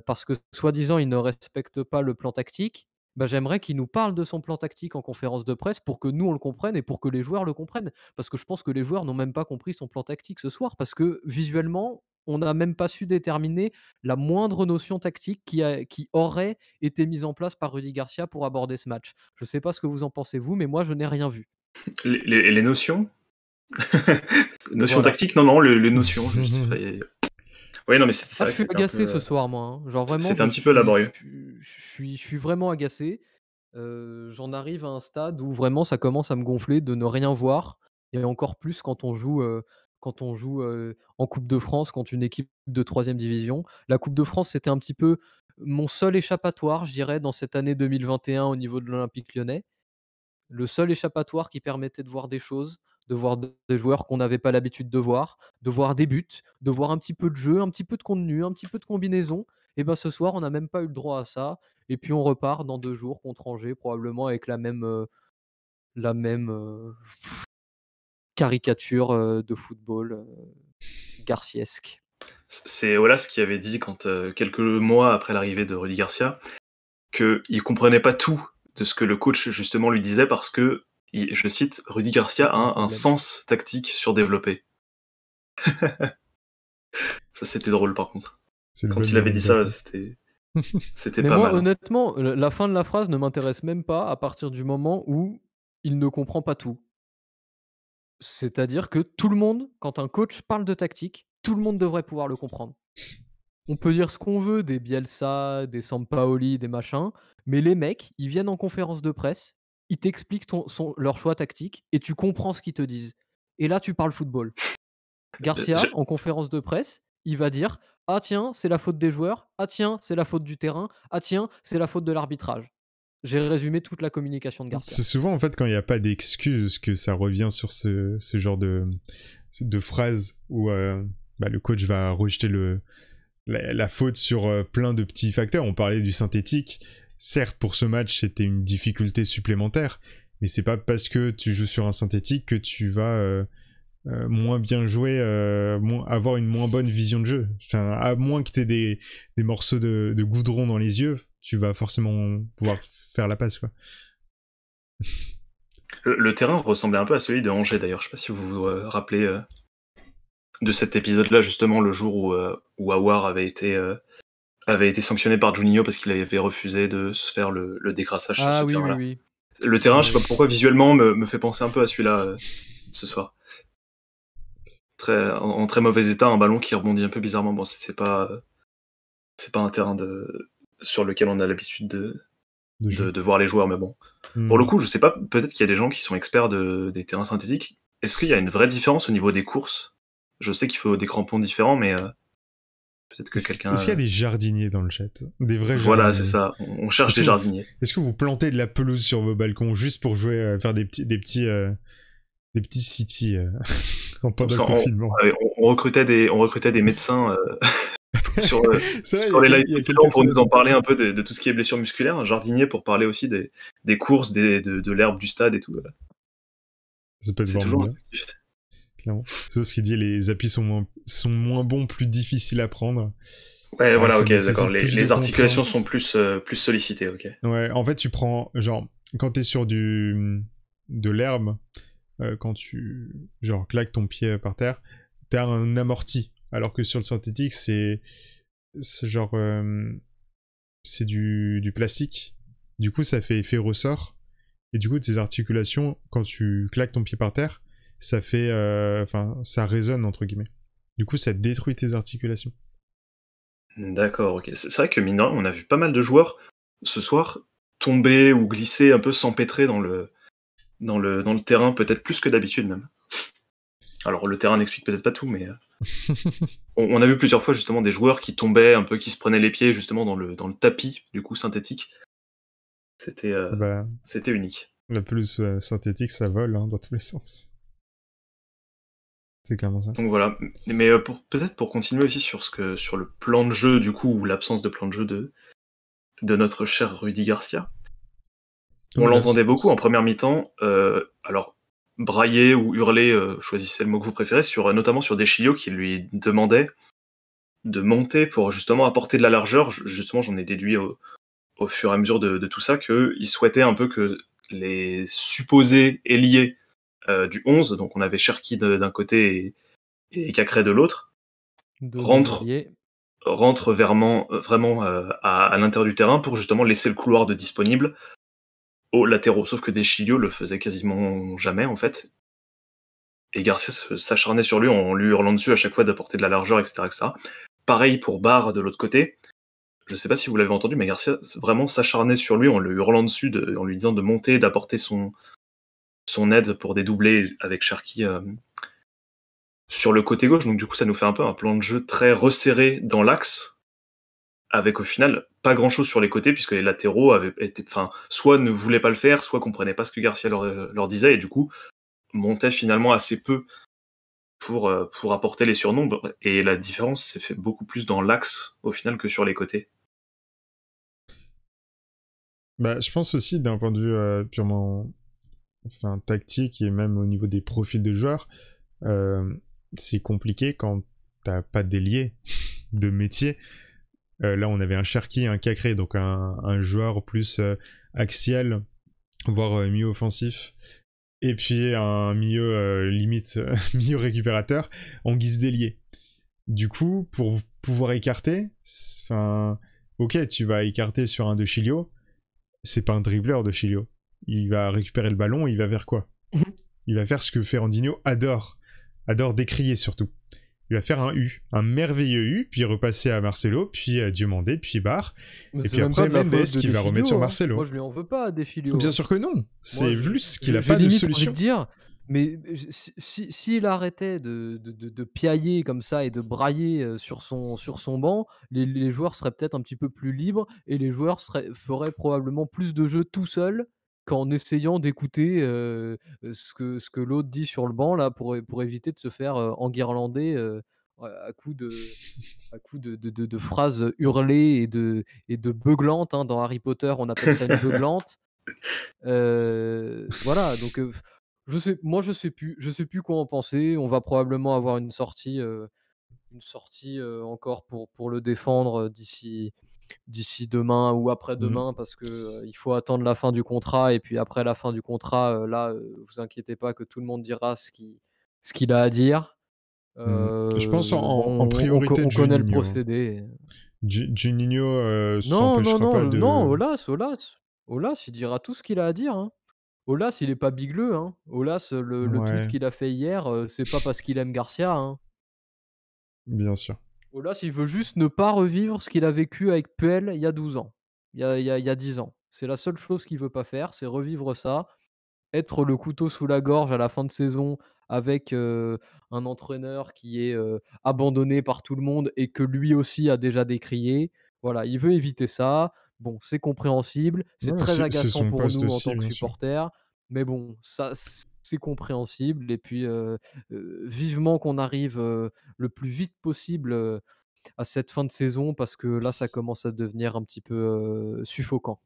parce que soi-disant il ne respecte pas le plan tactique, bah, j'aimerais qu'il nous parle de son plan tactique en conférence de presse pour que nous on le comprenne et pour que les joueurs le comprennent. Parce que je pense que les joueurs n'ont même pas compris son plan tactique ce soir, parce que visuellement, on n'a même pas su déterminer la moindre notion tactique qui, aurait été mise en place par Rudy Garcia pour aborder ce match. Je ne sais pas ce que vous en pensez, vous, mais moi, je n'ai rien vu. Les, notions Notions tactiques Non, non, les, notions, juste. non, mais c'est ça. Ah, je suis agacé ce euh, soir, moi. Hein. C'est un petit peu laborieux. Je suis, je suis vraiment agacé. Euh, j'en arrive à un stade où vraiment ça commence à me gonfler de ne rien voir. Et encore plus quand on joue, euh, quand on joue en Coupe de France, quand une équipe de 3 division. La Coupe de France, c'était un petit peu mon seul échappatoire, je dirais, dans cette année 2021 au niveau de l'Olympique lyonnais. Le seul échappatoire qui permettait de voir des choses de voir des joueurs qu'on n'avait pas l'habitude de voir, de voir des buts, de voir un petit peu de jeu, un petit peu de contenu, un petit peu de combinaison. Et bien ce soir, on n'a même pas eu le droit à ça. Et puis on repart dans deux jours contre Angers, probablement avec la même, la même caricature de football garciesque. C'est Olas qui avait dit, quand, quelques mois après l'arrivée de Rudy Garcia, qu'il ne comprenait pas tout de ce que le coach justement lui disait parce que je cite, Rudy Garcia a hein, un, sens tactique surdéveloppé. ça, c'était drôle par contre. Quand il avait dit ça, c'était. C'était pas mal. Hein. Honnêtement, la fin de la phrase ne m'intéresse même pas à partir du moment où il ne comprend pas tout. C'est-à-dire que tout le monde, quand un coach parle de tactique, tout le monde devrait pouvoir le comprendre. On peut dire ce qu'on veut des Bielsa, des Sampaoli, des machins, mais les mecs, ils viennent en conférence de presse, ils t'expliquent leur choix tactique et tu comprends ce qu'ils te disent. Et là, tu parles football. Garcia, en conférence de presse, il va dire Ah, tiens, c'est la faute des joueurs. Ah, tiens, c'est la faute du terrain. Ah, tiens, c'est la faute de l'arbitrage. J'ai résumé toute la communication de mmh, Garcia. C'est souvent, en fait, quand il n'y a pas d'excuses que ça revient sur ce, genre de, de phrase où bah, le coach va rejeter la, faute sur plein de petits facteurs. On parlait du synthétique, Certes, pour ce match, c'était une difficulté supplémentaire, mais c'est pas parce que tu joues sur un synthétique que tu vas euh, euh, moins bien jouer, euh, avoir une moins bonne vision de jeu. Enfin, à moins que tu aies des, des morceaux de, goudron dans les yeux, tu vas forcément pouvoir faire la passe. Le, terrain ressemblait un peu à celui de Angers d'ailleurs. Je sais pas si vous vous rappelez de cet épisode-là, justement, le jour où, où avait été avait été sanctionné par Juninho parce qu'il avait refusé de se faire le, le décrassage sur ah ce terrain-là. Oui, Le terrain, je sais pas pourquoi, visuellement, me, fait penser un peu à celui-là euh, ce soir. Très, en, très mauvais état, un ballon qui rebondit un peu bizarrement. Bon, c'est pas, euh, c'est pas un terrain de, sur lequel on a l'habitude de, de, voir les joueurs, mais bon. Pour le hmm. coup, je sais pas, peut-être qu'il y a des gens qui sont experts des terrains synthétiques. Est-ce qu'il y a une vraie différence au niveau des courses Je sais qu'il faut des crampons différents, mais euh, Peut-être que quelqu'un. Est-ce qu'il y a des jardiniers dans le chat Des vrais jardiniers Voilà, c'est ça. On cherche des jardiniers. Est-ce que vous plantez de la pelouse sur vos balcons juste pour jouer, euh, faire des petits, des petits, euh, des petits city euh, en confinement on, recrutait des, on recrutait des médecins sur, pour nous en parler un peu de, tout ce qui est blessure musculaire. Un jardinier pour parler aussi des, des courses, des, de, l'herbe du stade et tout. Voilà. c'est peut toujours. C'est ce qu'il dit, les appuis sont moins, sont moins bons, plus difficiles à prendre. Ouais, voilà, ok, d'accord. Les, articulations sont plus, euh, plus sollicitées, ok. Ouais, en fait, tu prends, genre, quand t'es sur du, de l'herbe, euh, quand tu, genre, claques ton pied par terre, t'as un amorti. Alors que sur le synthétique, c'est, genre, euh, c'est du, du plastique. Du coup, ça fait effet ressort. Et du coup, tes articulations, quand tu claques ton pied par terre, ça fait, euh, enfin, ça résonne entre guillemets. Du coup, ça détruit tes articulations. D'accord, ok. C'est vrai que mine on a vu pas mal de joueurs ce soir tomber ou glisser un peu s'empêtrer dans le, le, dans le terrain, peut-être plus que d'habitude même. Alors le terrain n'explique peut-être pas tout, mais euh, on, a vu plusieurs fois justement des joueurs qui tombaient un peu, qui se prenaient les pieds justement dans le, dans le tapis du coup synthétique. C'était euh, bah, c'était unique. La plus synthétique, ça vole hein, dans tous les sens. Donc voilà. Mais euh, peut-être pour continuer aussi sur ce que sur le plan de jeu du coup ou l'absence de plan de jeu de de notre cher Rudy Garcia. On l'entendait beaucoup en première mi-temps. Euh, alors brailler ou hurler, euh, choisissez le mot que vous préférez, sur notamment sur des qui lui demandaient de monter pour justement apporter de la largeur. Justement, j'en ai déduit au, fur et à mesure de, tout ça qu'il souhaitait un peu que les supposés ailiers euh, du 11, donc on avait Cherki d'un côté et, et de l'autre, rentre, rentre euh, vraiment, vraiment euh, à, l'intérieur du terrain pour justement laisser le couloir de disponible au latéraux, sauf que Deschilio le faisait quasiment jamais en fait. Et Garcia s'acharnait sur lui en lui hurlant dessus à chaque fois d'apporter de la largeur, etc., Pareil pour Barre de l'autre côté. Je ne sais pas si vous l'avez entendu, mais Garcia vraiment s'acharnait sur lui en lui hurlant dessus, en lui disant de monter, d'apporter son, son aide pour dédoubler avec Sharky euh, sur le côté gauche. Donc du coup, ça nous fait un peu un plan de jeu très resserré dans l'axe, avec au final pas grand chose sur les côtés puisque les latéraux avaient enfin, soit ne voulaient pas le faire, soit comprenaient pas ce que Garcia leur, disait et du coup montaient finalement assez peu pour, euh, pour apporter les surnombres. Et la différence s'est fait beaucoup plus dans l'axe au final que sur les côtés. Bah, je pense aussi d'un point de vue euh, purement enfin, tactique et même au niveau des profils de joueurs, euh, c'est compliqué quand t'as pas d'ailier de métier. Euh, là, on avait un Cherki, un Cacré, donc un, joueur plus axiel, euh, axial, voire mieux offensif. Et puis un milieu limite, milieu récupérateur en guise d'ailier. Du coup, pour pouvoir écarter, enfin, ok, tu vas écarter sur un de Chilio, c'est pas un dribbleur de Chilio il va récupérer le ballon il va vers quoi Il va faire ce que Ferrandino adore, adore décrier surtout. Il va faire un U, un merveilleux U, puis repasser à Marcelo, puis à Diomandé, puis Barre, et puis après Mendes qui va remettre sur hein. Marcelo. Moi je lui en veux pas, Defilio. Bien sûr que non, c'est plus qu'il n'a pas de solution. Dire, mais s'il arrêtait de, de, piailler comme ça et de brailler euh, sur son, sur son banc, les, joueurs seraient peut-être un petit peu plus libres et les joueurs feraient probablement plus de jeux tout seuls en essayant d'écouter ce que, ce que l'autre dit sur le banc là, pour, pour éviter de se faire enguirlander à coup, de, à coup de, phrases hurlées et de, et de beuglantes. Hein, dans Harry Potter, on appelle ça une beuglante. voilà, donc je sais, moi je sais plus, je sais plus quoi en penser. On va probablement avoir une sortie, une sortie encore pour, pour le défendre d'ici d'ici demain ou après-demain, mmh parce qu'il il faut attendre la fin du contrat. Et puis après la fin du contrat, là, vous inquiétez pas que tout le monde dira ce qu'il ce qu'il a à dire. Mmh. Je pense en, priorité, on, le procédé. Juninho non, non, non, non, Olas, Olas, il dira tout ce qu'il a à dire. Hein. Olas, il est pas bigleux. Hein. Olas, le, le qu'il a fait hier, c'est pas parce qu'il aime Garcia. Hein. Bien sûr. Olas, il veut juste ne pas revivre ce qu'il a vécu avec Puel il y a 12 ans, il y a, il y a, 10 ans. C'est la seule chose qu'il veut pas faire, c'est revivre ça, être le couteau sous la gorge à la fin de saison avec euh, un entraîneur qui est euh, abandonné par tout le monde et que lui aussi a déjà décrié. Voilà, il veut éviter ça. Bon, c'est compréhensible, c'est très agaçant pour nous en tant que supporters. Mais bon, ça, compréhensible. Et puis, vivement qu'on arrive le plus vite possible à cette fin de saison, parce que là, ça commence à devenir un petit peu suffocant.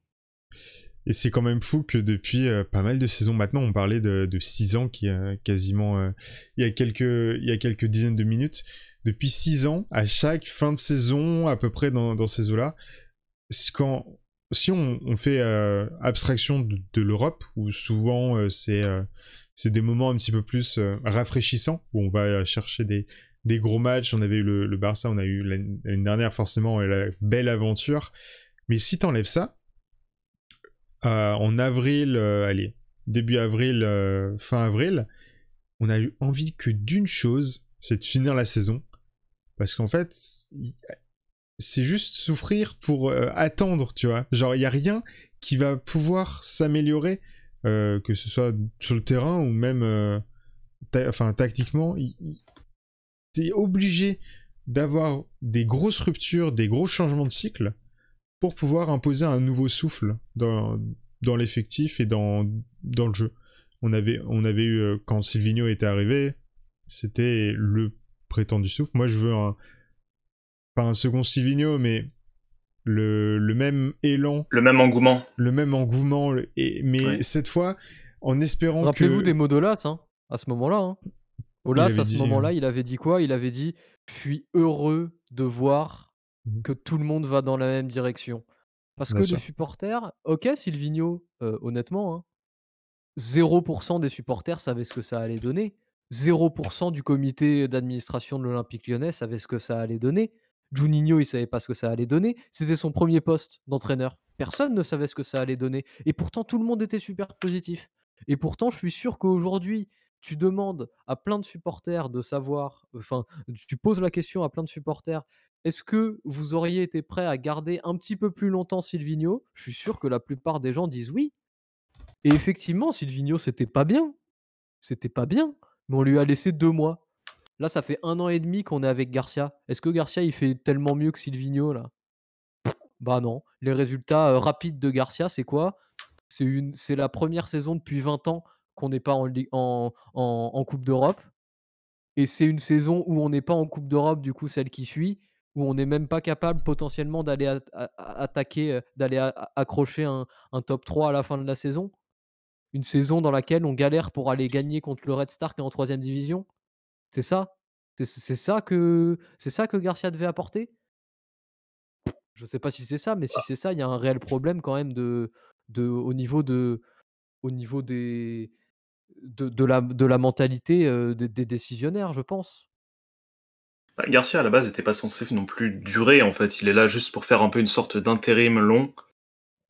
Et c'est quand même fou que depuis pas mal de saisons maintenant, on parlait de, six ans qui a quasiment il, y a quelques, il y a quelques dizaines de minutes. Depuis six ans, à chaque fin de saison, à peu près dans, ces eaux-là, quand si on, fait abstraction de, de l'Europe, où souvent c'est c'est des moments un petit peu plus euh, rafraîchissants où on va euh, chercher des, des gros matchs. On avait eu le, Barça, on a eu une dernière forcément la belle aventure. Mais si t'enlèves ça, euh, en avril, allez, début avril, fin avril, on a eu envie que d'une chose, c'est de finir la saison. Parce qu'en fait, c'est juste souffrir pour attendre, tu vois. Genre, il n'y a rien qui va pouvoir s'améliorer euh, que ce soit sur le terrain ou même euh, enfin, tactiquement, tu es obligé d'avoir des grosses ruptures, des gros changements de cycle pour pouvoir imposer un nouveau souffle dans, dans l'effectif et dans, dans le jeu. On avait, on avait eu, euh, quand Silvino était arrivé, c'était le prétendu souffle. Moi, je veux un, pas un second Silvino, mais le, même élan. Le même engouement. Le même engouement. mais cette fois, en espérant Rappelez-vous des mots d'Olas, hein, à ce moment-là. Hein. à ce moment-là, euh, il avait dit quoi Il avait dit « Je suis heureux de voir mhm. que tout le monde va dans la même direction. » Parce que les supporters... Ok, Silvino, euh, honnêtement, hein, 0% des supporters savaient ce que ça allait donner. 0% du comité d'administration de l'Olympique lyonnais savait ce que ça allait donner. Juninho, il savait pas ce que ça allait donner. C'était son premier poste d'entraîneur. Personne ne savait ce que ça allait donner. Et pourtant, tout le monde était super positif. Et pourtant, je suis sûr qu'aujourd'hui, tu demandes à plein de supporters de savoir, enfin, tu poses la question à plein de supporters, est-ce que vous auriez été prêt à garder un petit peu plus longtemps Silvino Je suis sûr que la plupart des gens disent oui. Et effectivement, Silvino, c'était pas bien. C'était pas bien. Mais on lui a laissé deux mois. Là, ça fait un an et demi qu'on est avec Garcia. Est-ce que Garcia, il fait tellement mieux que Silvino là Bah non. Les résultats euh, rapides de Garcia, c'est quoi c'est, une, la première saison depuis 20 ans qu'on n'est pas en, en, Coupe d'Europe. Et c'est une saison où on n'est pas en Coupe d'Europe, du coup, celle qui suit, où on n'est même pas capable potentiellement d'aller attaquer, euh, d'aller accrocher un, un top 3 à la fin de la saison. Une saison dans laquelle on galère pour aller gagner contre le Red Star qui est en troisième division. C'est ça C'est ça que c'est ça que Garcia devait apporter Je ne sais pas si c'est ça, mais si c'est ça, il y a un réel problème quand même de, de au niveau de au niveau des de, la, de la mentalité des, décisionnaires, je pense. Bah, Garcia à la base n'était pas censé non plus durer en fait, il est là juste pour faire un peu une sorte d'intérim long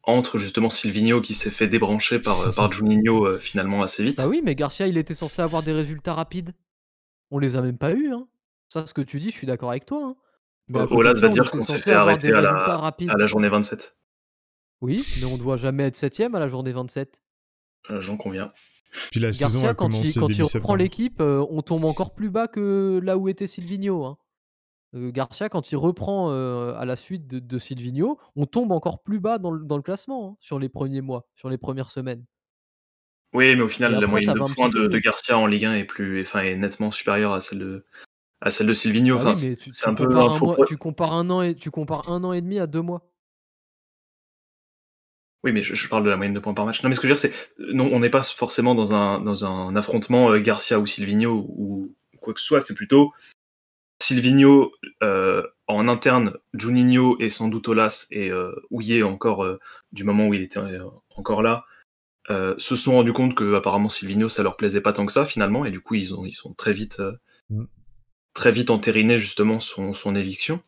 entre justement Silvino qui s'est fait débrancher par, euh, par Juninho euh, finalement assez bah vite. Ah oui, mais Garcia, il était censé avoir des résultats rapides on les a même pas eu. Hein. Ça, ce que tu dis, je suis d'accord avec toi. Hein. Bah, va ça dire qu'on s'est fait arrêter à la, journée 27. Oui, mais on ne doit jamais être septième à la journée 27. Euh, j'en conviens. la Garcia, quand, il, reprend l'équipe, euh, on tombe encore plus bas que là où était Silvino. Hein. Euh, Garcia, quand il reprend à la suite de, de on tombe encore plus bas dans le classement hein, sur les premiers mois, sur les premières semaines. Oui, mais au final, la moyenne de points de, Garcia en Ligue 1 est, plus, enfin, est nettement supérieure à celle de, à celle de Silvino. Bah c'est un peu Tu compares un an et tu compares un an et demi à deux mois. Oui, mais je, parle de la moyenne de points par match. Non, mais ce que je veux dire, c'est euh, non, on n'est pas forcément dans un dans un affrontement euh, Garcia ou Silvino ou quoi que ce soit. C'est plutôt Silvino euh, en interne, Juninho et sans doute Olas et Ouillé encore du moment où il était encore là euh, se sont rendus compte que apparemment Silvino ça leur plaisait pas tant que ça finalement et du coup ils ont ils sont très vite euh, mm. très vite entériné justement son, son éviction.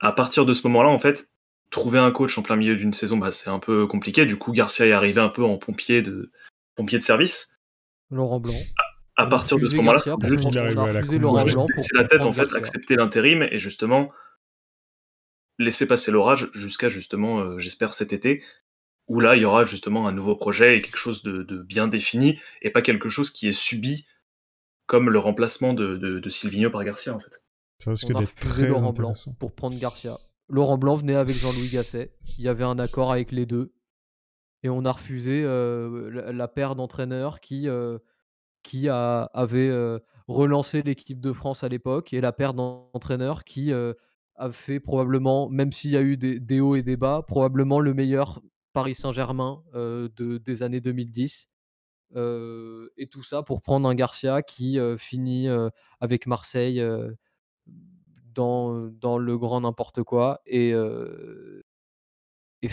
À partir de ce moment-là en fait trouver un coach en plein milieu d'une saison bah, c'est un peu compliqué du coup Garcia est arrivé un peu en pompier de de service. Laurent Blanc. À, partir de ce moment-là, juste, la tête en fait, accepter l'intérim et justement laisser passer l'orage jusqu'à justement, euh, j'espère cet été, où là, il y aura justement un nouveau projet et quelque chose de, bien défini, et pas quelque chose qui est subi comme le remplacement de, de, Silvino par Garcia, en fait. On a d'être Laurent Blanc pour prendre Garcia. Laurent Blanc venait avec Jean-Louis Gasset. Il y avait un accord avec les deux. Et on a refusé euh, la, paire d'entraîneurs qui, euh, qui avait euh, relancé l'équipe de France à l'époque et la paire d'entraîneurs qui a fait probablement, même s'il y a eu des hauts et des bas, probablement le meilleur Paris Saint-Germain euh, de, des années 2010. Euh, et tout ça pour prendre un Garcia qui euh, finit avec Marseille dans, dans, le grand n'importe quoi. Et, et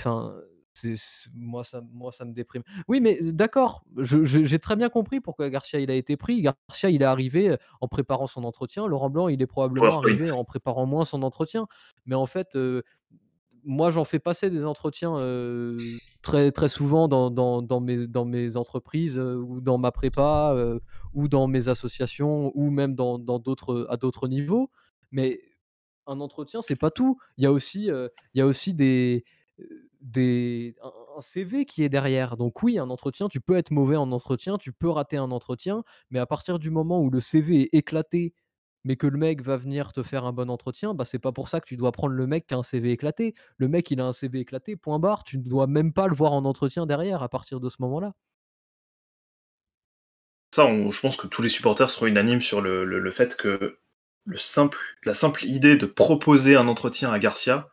moi ça, moi, ça me déprime. Oui, mais d'accord, j'ai très bien compris pourquoi Garcia il a été pris. Garcia, il est arrivé en préparant son entretien. Laurent Blanc, il est probablement arrivé en préparant moins son entretien. Mais en fait, moi, j'en fais passer des entretiens très, très souvent dans, dans, mes, entreprises ou dans ma prépa ou dans mes associations ou même dans, d'autres, à d'autres niveaux. Mais un entretien, c'est pas tout. Il y a aussi, il y a aussi des, des, un CV qui est derrière. Donc oui, un entretien, tu peux être mauvais en entretien, tu peux rater un entretien, mais à partir du moment où le CV est éclaté mais que le mec va venir te faire un bon entretien, bah c'est pas pour ça que tu dois prendre le mec qui a un CV éclaté. Le mec, il a un CV éclaté, point barre, tu ne dois même pas le voir en entretien derrière à partir de ce moment-là. Ça, je pense que tous les supporters seront unanimes sur le, fait que le simple, la simple idée de proposer un entretien à Garcia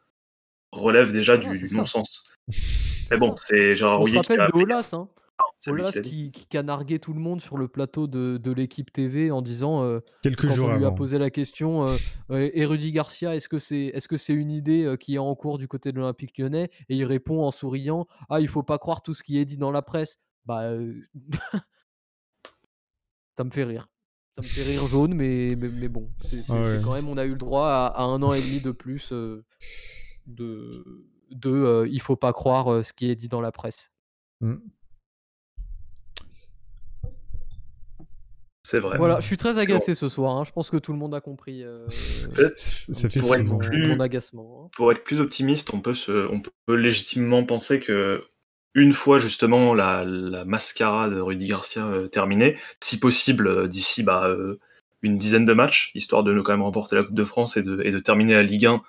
relève déjà du, non-sens. Mais bon, c'est Gérard qui de Olas qui, qui, canarguait tout le monde sur le plateau de, l'équipe TV en disant euh, quelques quand jours on lui a posé la question euh, euh Garcia est-ce que c'est est-ce que c'est une idée euh, qui est en cours du côté de l'Olympique Lyonnais et il répond en souriant ah il faut pas croire tout ce qui est dit dans la presse bah ça me fait rire ça me fait rire jaune mais mais, bon c'est ah quand même on a eu le droit à, un an et demi de plus de Il il faut pas croire ce qui est dit dans la presse mmh. C'est vrai. Voilà, je suis très agacé ce soir. Hein. Je pense que tout le monde a compris. Euh, ça pour être plus, agacement. Hein. Pour être plus optimiste, on peut, légitimement penser que une fois justement la, mascara de Rudy Garcia euh, terminée, si possible euh, d'ici bah, une dizaine de matchs, histoire de quand même remporter la Coupe de France et de, terminer la Ligue 1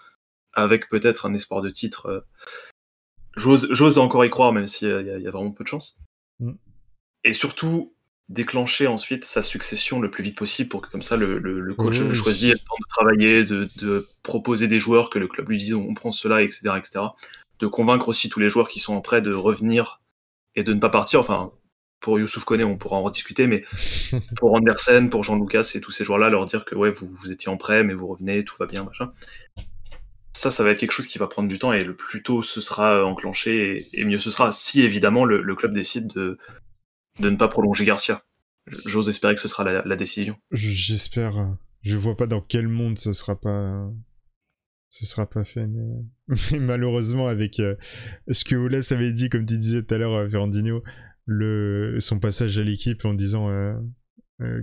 avec peut-être un espoir de titre. J'ose encore y croire, même s'il y, y, a vraiment peu de chance. Mm. Et surtout, déclencher ensuite sa succession le plus vite possible pour que comme ça le, coach le mmh. choisit, le temps de travailler, de, proposer des joueurs que le club lui dise on prend cela, etc., etc. De convaincre aussi tous les joueurs qui sont en prêt de revenir et de ne pas partir. Enfin, pour Youssouf Kone on pourra en rediscuter, mais pour Andersen, pour Jean-Lucas et tous ces joueurs-là, leur dire que ouais, vous, étiez en prêt, mais vous revenez, tout va bien, machin. Ça, ça va être quelque chose qui va prendre du temps et le plus tôt ce sera enclenché et, mieux ce sera. Si évidemment le club décide de, de ne pas prolonger Garcia. J'ose espérer que ce sera la, décision. J'espère. Je vois pas dans quel monde ce sera pas ce sera pas fait, mais, malheureusement, avec euh, ce que Oles avait dit, comme tu disais tout à l'heure, euh, Ferrandino, le, son passage à l'équipe en disant euh,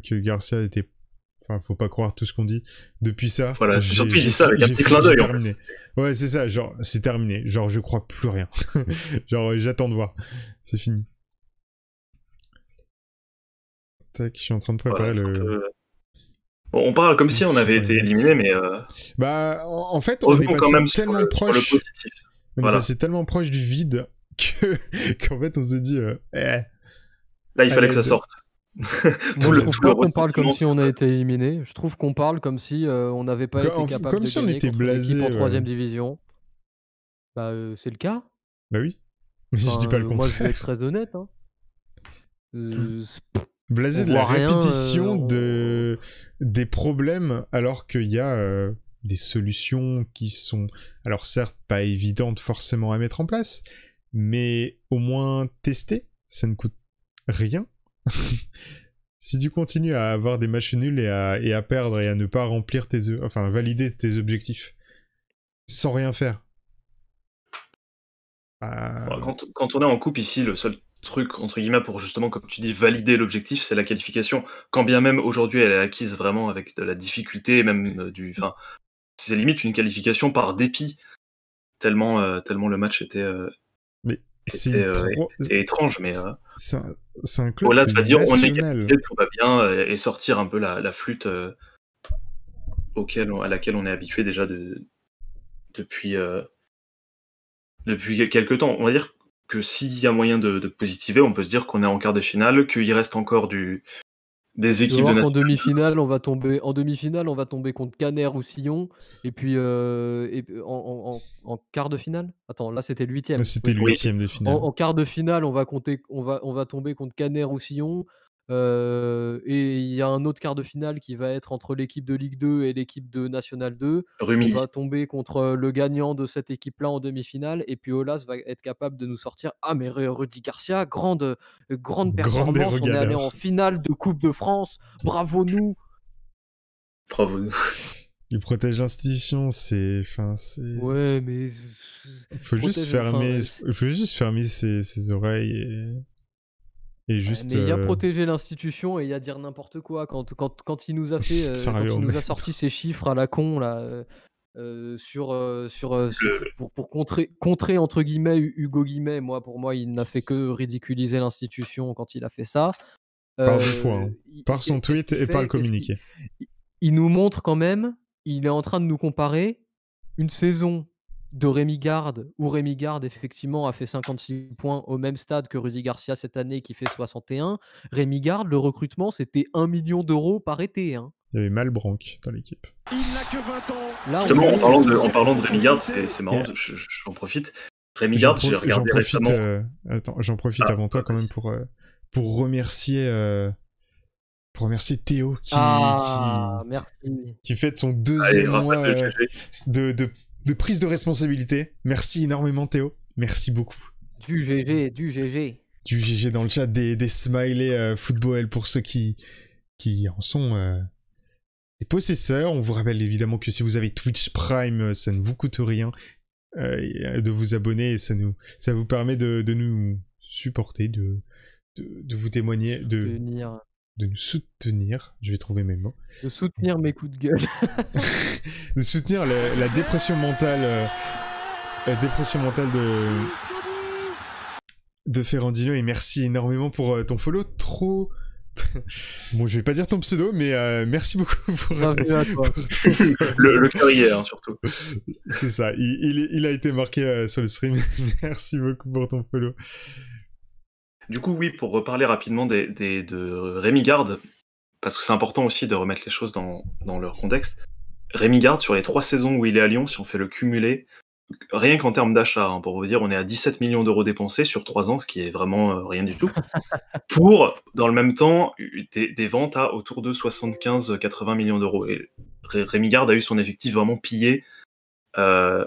que Garcia était. Enfin, faut pas croire tout ce qu'on dit. Depuis ça. Voilà, ça un petit Ouais, c'est ça, genre, c'est terminé. Genre, je crois plus rien. genre, j'attends de voir. C'est fini suis en train de préparer le. Euh, on parle comme si on avait été éliminé, mais. Euh, bah, en fait, on, est même tellement proche. On est tellement proche du vide que qu'en fait, on s'est dit. Euh, eh. Là, il fallait que ça sorte. tout le, on parle comme si on a été éliminé. Je trouve qu'on parle comme si on n'avait pas été capable comme si on était blasé en troisième division. Bah, c'est le cas. Bah oui. Mais je dis pas le contraire. Moi, je vais être très honnête. Hein. Euh, hmm. Blasé de la répétition euh, de... des problèmes alors qu'il y a euh, des solutions qui sont, alors certes, pas évidentes forcément à mettre en place, mais au moins tester, ça ne coûte rien. si tu continues à avoir des machines nuls et à, perdre et à ne pas remplir tes, enfin, valider tes objectifs sans rien faire. Euh, quand, quand, on est en coupe ici, le seul truc, entre guillemets, pour justement, comme tu dis, valider l'objectif, c'est la qualification. Quand bien même aujourd'hui, elle est acquise vraiment avec de la difficulté, même euh, du. Enfin, c'est limite une qualification par dépit, tellement, euh, tellement le match était. Euh, mais c'est étrange, mais. C'est un, un, club. Voilà, tu vas dire, on est tout va bien, et sortir un peu la, flûte auquel à laquelle on est habitué déjà de, depuis. depuis quelques temps, on va dire que s'il y a moyen de, positiver, on peut se dire qu'on est en quart de finale, qu'il reste encore du, des équipes de En demi-finale, on va tomber en demi-finale, on va tomber contre Caner ou Sillon, et puis euh, en, quart de finale. Attends, là c'était huitième. C'était huitième de finale. En, quart de finale, on va compter, on va on va tomber contre Caner ou Sillon et il y a un autre quart de finale qui va être entre l'équipe de Ligue 2 et l'équipe de National 2. Rumi. va tomber contre le gagnant de cette équipe-là en demi-finale. Et puis Olas va être capable de nous sortir Ah, mais Rudy Garcia, grande, grande performance. on est allé en finale de Coupe de France. Bravo nous. Bravo nous. Il protège l'institution, c'est, enfin, c'est. Ouais, mais. Faut juste fermer, faut juste fermer ses, oreilles et juste, mais il y a euh, protégé l'institution et il y a dire n'importe quoi. Quand, quand, quand, il nous a fait, euh, quand il nous a sorti ces chiffres à la con là, euh, sur, sur, pour, pour, contrer, contrer entre guillemets Hugo Guillemets, moi pour moi il n'a fait que ridiculiser l'institution quand il a fait ça. par deux fois, hein. par son tweet et par le communiqué. il nous montre quand même, il est en train de nous comparer une saison de Rémi Garde, où Rémi Garde, effectivement, a fait 56 points au même stade que Rudy Garcia cette année, qui fait 61. Rémi Garde, le recrutement, c'était 1 million d'euros par été. Hein. Il y avait Malbranck dans l'équipe. Il n'a que 20 ans. Justement, en parlant, de, Rémi Garde, c'est marrant, j'en profite. Rémi Garde, j'ai regardé profite, récemment. Euh, attends, j'en profite ah, avant toi quand même pour, euh, pour remercier. Euh, pour remercier Théo qui, ah, qui, fait de son deuxième mois de, de, de prise de responsabilité. Merci énormément Théo. Merci beaucoup. Du GG, du GG. Du GG dans le chat, des, des smileys euh, football pour ceux qui, qui en sont euh, les possesseurs. On vous rappelle évidemment que si vous avez Twitch Prime, euh, ça ne vous coûte rien de vous abonner et ça, nous, ça vous permet de, de nous supporter, de, de, vous témoigner, de, venir de nous soutenir, je vais trouver mes mots. De soutenir mes coups de gueule. de soutenir la dépression mentale, euh, la dépression mentale de de Ferrandino et merci énormément pour euh, ton follow. Trop. bon, je vais pas dire ton pseudo, mais euh, merci beaucoup pour, le, le hein, surtout. C'est ça. il, a été marqué sur le stream. merci beaucoup pour ton follow. Du coup, oui, pour reparler rapidement de Rémi Garde, parce que c'est important aussi de remettre les choses dans, leur contexte. Rémi Garde, sur les trois saisons où il est à Lyon, si on fait le cumulé, rien qu'en termes d'achat, hein, pour vous dire, on est à 17 millions d'euros dépensés sur trois ans, ce qui est vraiment euh, rien du tout, pour, dans le même temps, des, ventes à autour de 75-80 millions d'euros. Et Rémi Garde a eu son effectif vraiment pillé euh,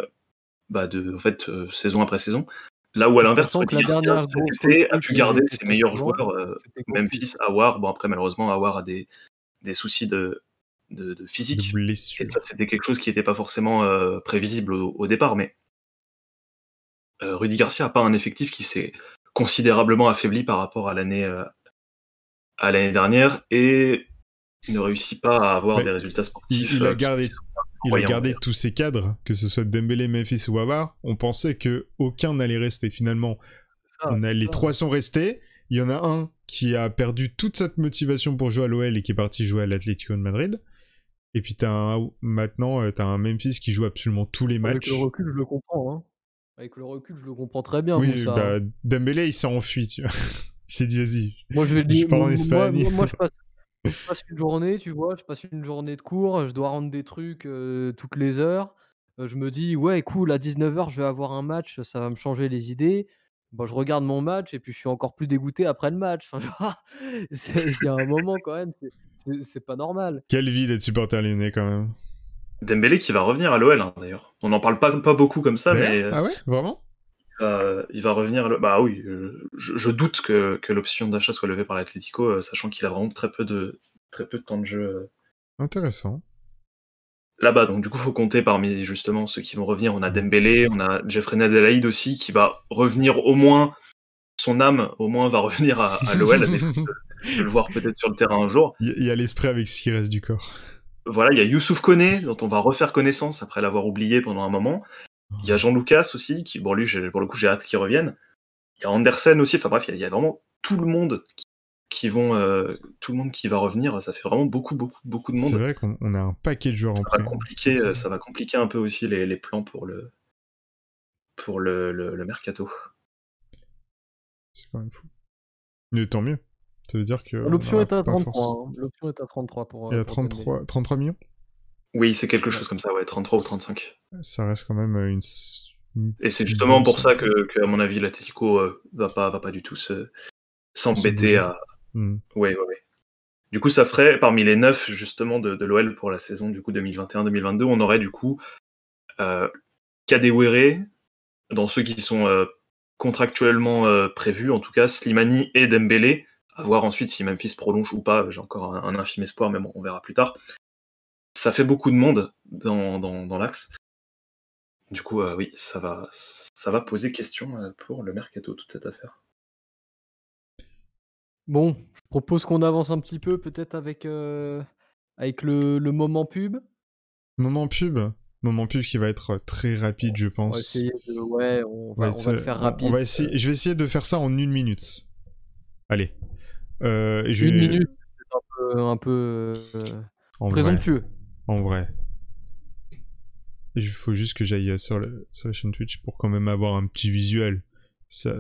bah, de, en fait, euh, saison après saison. Là où à l'inverse, a pu garder ses meilleurs joueurs, euh, Memphis, Awar. Bon, après, malheureusement, Awar a des, soucis de, de, physique. ça, c'était quelque chose qui n'était pas forcément euh, prévisible au, départ. Mais euh, Rudy Garcia n'a pas un effectif qui s'est considérablement affaibli par rapport à l'année à l'année dernière et ne réussit pas à avoir des résultats sportifs. Il, il a gardé tous ses cadres, que ce soit Dembélé, Memphis ou Avar. On pensait que aucun n'allait rester. Finalement, les trois sont restés. Il y en a un qui a perdu toute cette motivation pour jouer à l'OL et qui est parti jouer à l'Atlético de Madrid. Et puis maintenant, euh, tu as un Memphis qui joue absolument tous les matchs. Avec le recul, je le comprends. Hein. Avec le recul, je le comprends très bien. Oui, bah, Dembélé, il s'est enfui, tu il dit, vas-y. Moi, je vais je pars en Espagne. Je passe une journée, tu vois, je passe une journée de cours, je dois rendre des trucs toutes les heures. je me dis, ouais, cool, à 19h, je vais avoir un match, ça va me changer les idées. Bon, je regarde mon match et puis je suis encore plus dégoûté après le match. il y a un moment quand même, c'est pas normal. Quelle vie d'être supporter lyonnais quand même. Dembélé qui va revenir à l'OL hein, d'ailleurs. On n'en parle pas, pas beaucoup comme ça, mais... Euh, ah ouais, vraiment il va revenir. Bah oui, euh, je, doute que, l'option d'achat soit levée par l'Atlético, euh, sachant qu'il a vraiment très peu de très peu de temps de jeu. Euh. Intéressant. Là-bas, donc du coup, faut compter parmi justement ceux qui vont revenir. On a Dembélé, on a Jeffrey Nadelaide aussi, qui va revenir au moins. Son âme, au moins, va revenir à, à l'OL. le voir peut-être sur le terrain un jour. Il y a l'esprit avec ce qui reste du corps. Voilà, il y a Youssouf Koné, dont on va refaire connaissance après l'avoir oublié pendant un moment. Il y a Jean Lucas aussi, qui, bon, lui, pour le coup, j'ai hâte qu'il revienne. Il y a Andersen aussi, enfin bref, il y, a, vraiment tout le monde qui, qui vont, euh, tout le monde qui va revenir. Ça fait vraiment beaucoup, beaucoup, beaucoup de monde. C'est vrai qu'on a un paquet de joueurs ça en va euh, ça. va compliquer un peu aussi les, plans pour le, pour le, le, mercato. C'est quand même fou. Mais tant mieux. Ça veut dire que. L'option est à 33. Hein. L'option est à 33 pour. 33, euh, 33 millions oui, c'est quelque chose comme ça, ouais, 33 ou 35. Ça reste quand même euh, une. Et c'est justement pour ça que, à mon avis, l'Atletico euh, va pas, va pas du tout s'embêter à. Hmm. Ouais, ouais, ouais. Du coup, ça ferait parmi les neuf justement de, l'OL pour la saison du coup 2021-2022, on aurait du coup euh, Kadewere dans ceux qui sont euh, contractuellement euh, prévus, en tout cas Slimani et Dembélé. À voir ensuite si Memphis prolonge ou pas. J'ai encore un, un, infime espoir, mais bon, on verra plus tard ça fait beaucoup de monde dans, dans, dans l'axe. Du coup, euh, oui, ça va, ça va poser question euh, pour le mercato, toute cette affaire. Bon, je propose qu'on avance un petit peu, peut-être avec, euh, avec le, le, moment pub. Moment pub Moment pub qui va être très rapide, je pense. On va essayer de, ouais, on va, le faire rapide. On va essayer, je vais essayer de faire ça en une minute. Allez. Une minute, c'est un peu, un peu présomptueux. En vrai. Il faut juste que j'aille euh, sur, la chaîne Twitch pour quand même avoir un petit visuel. Ça,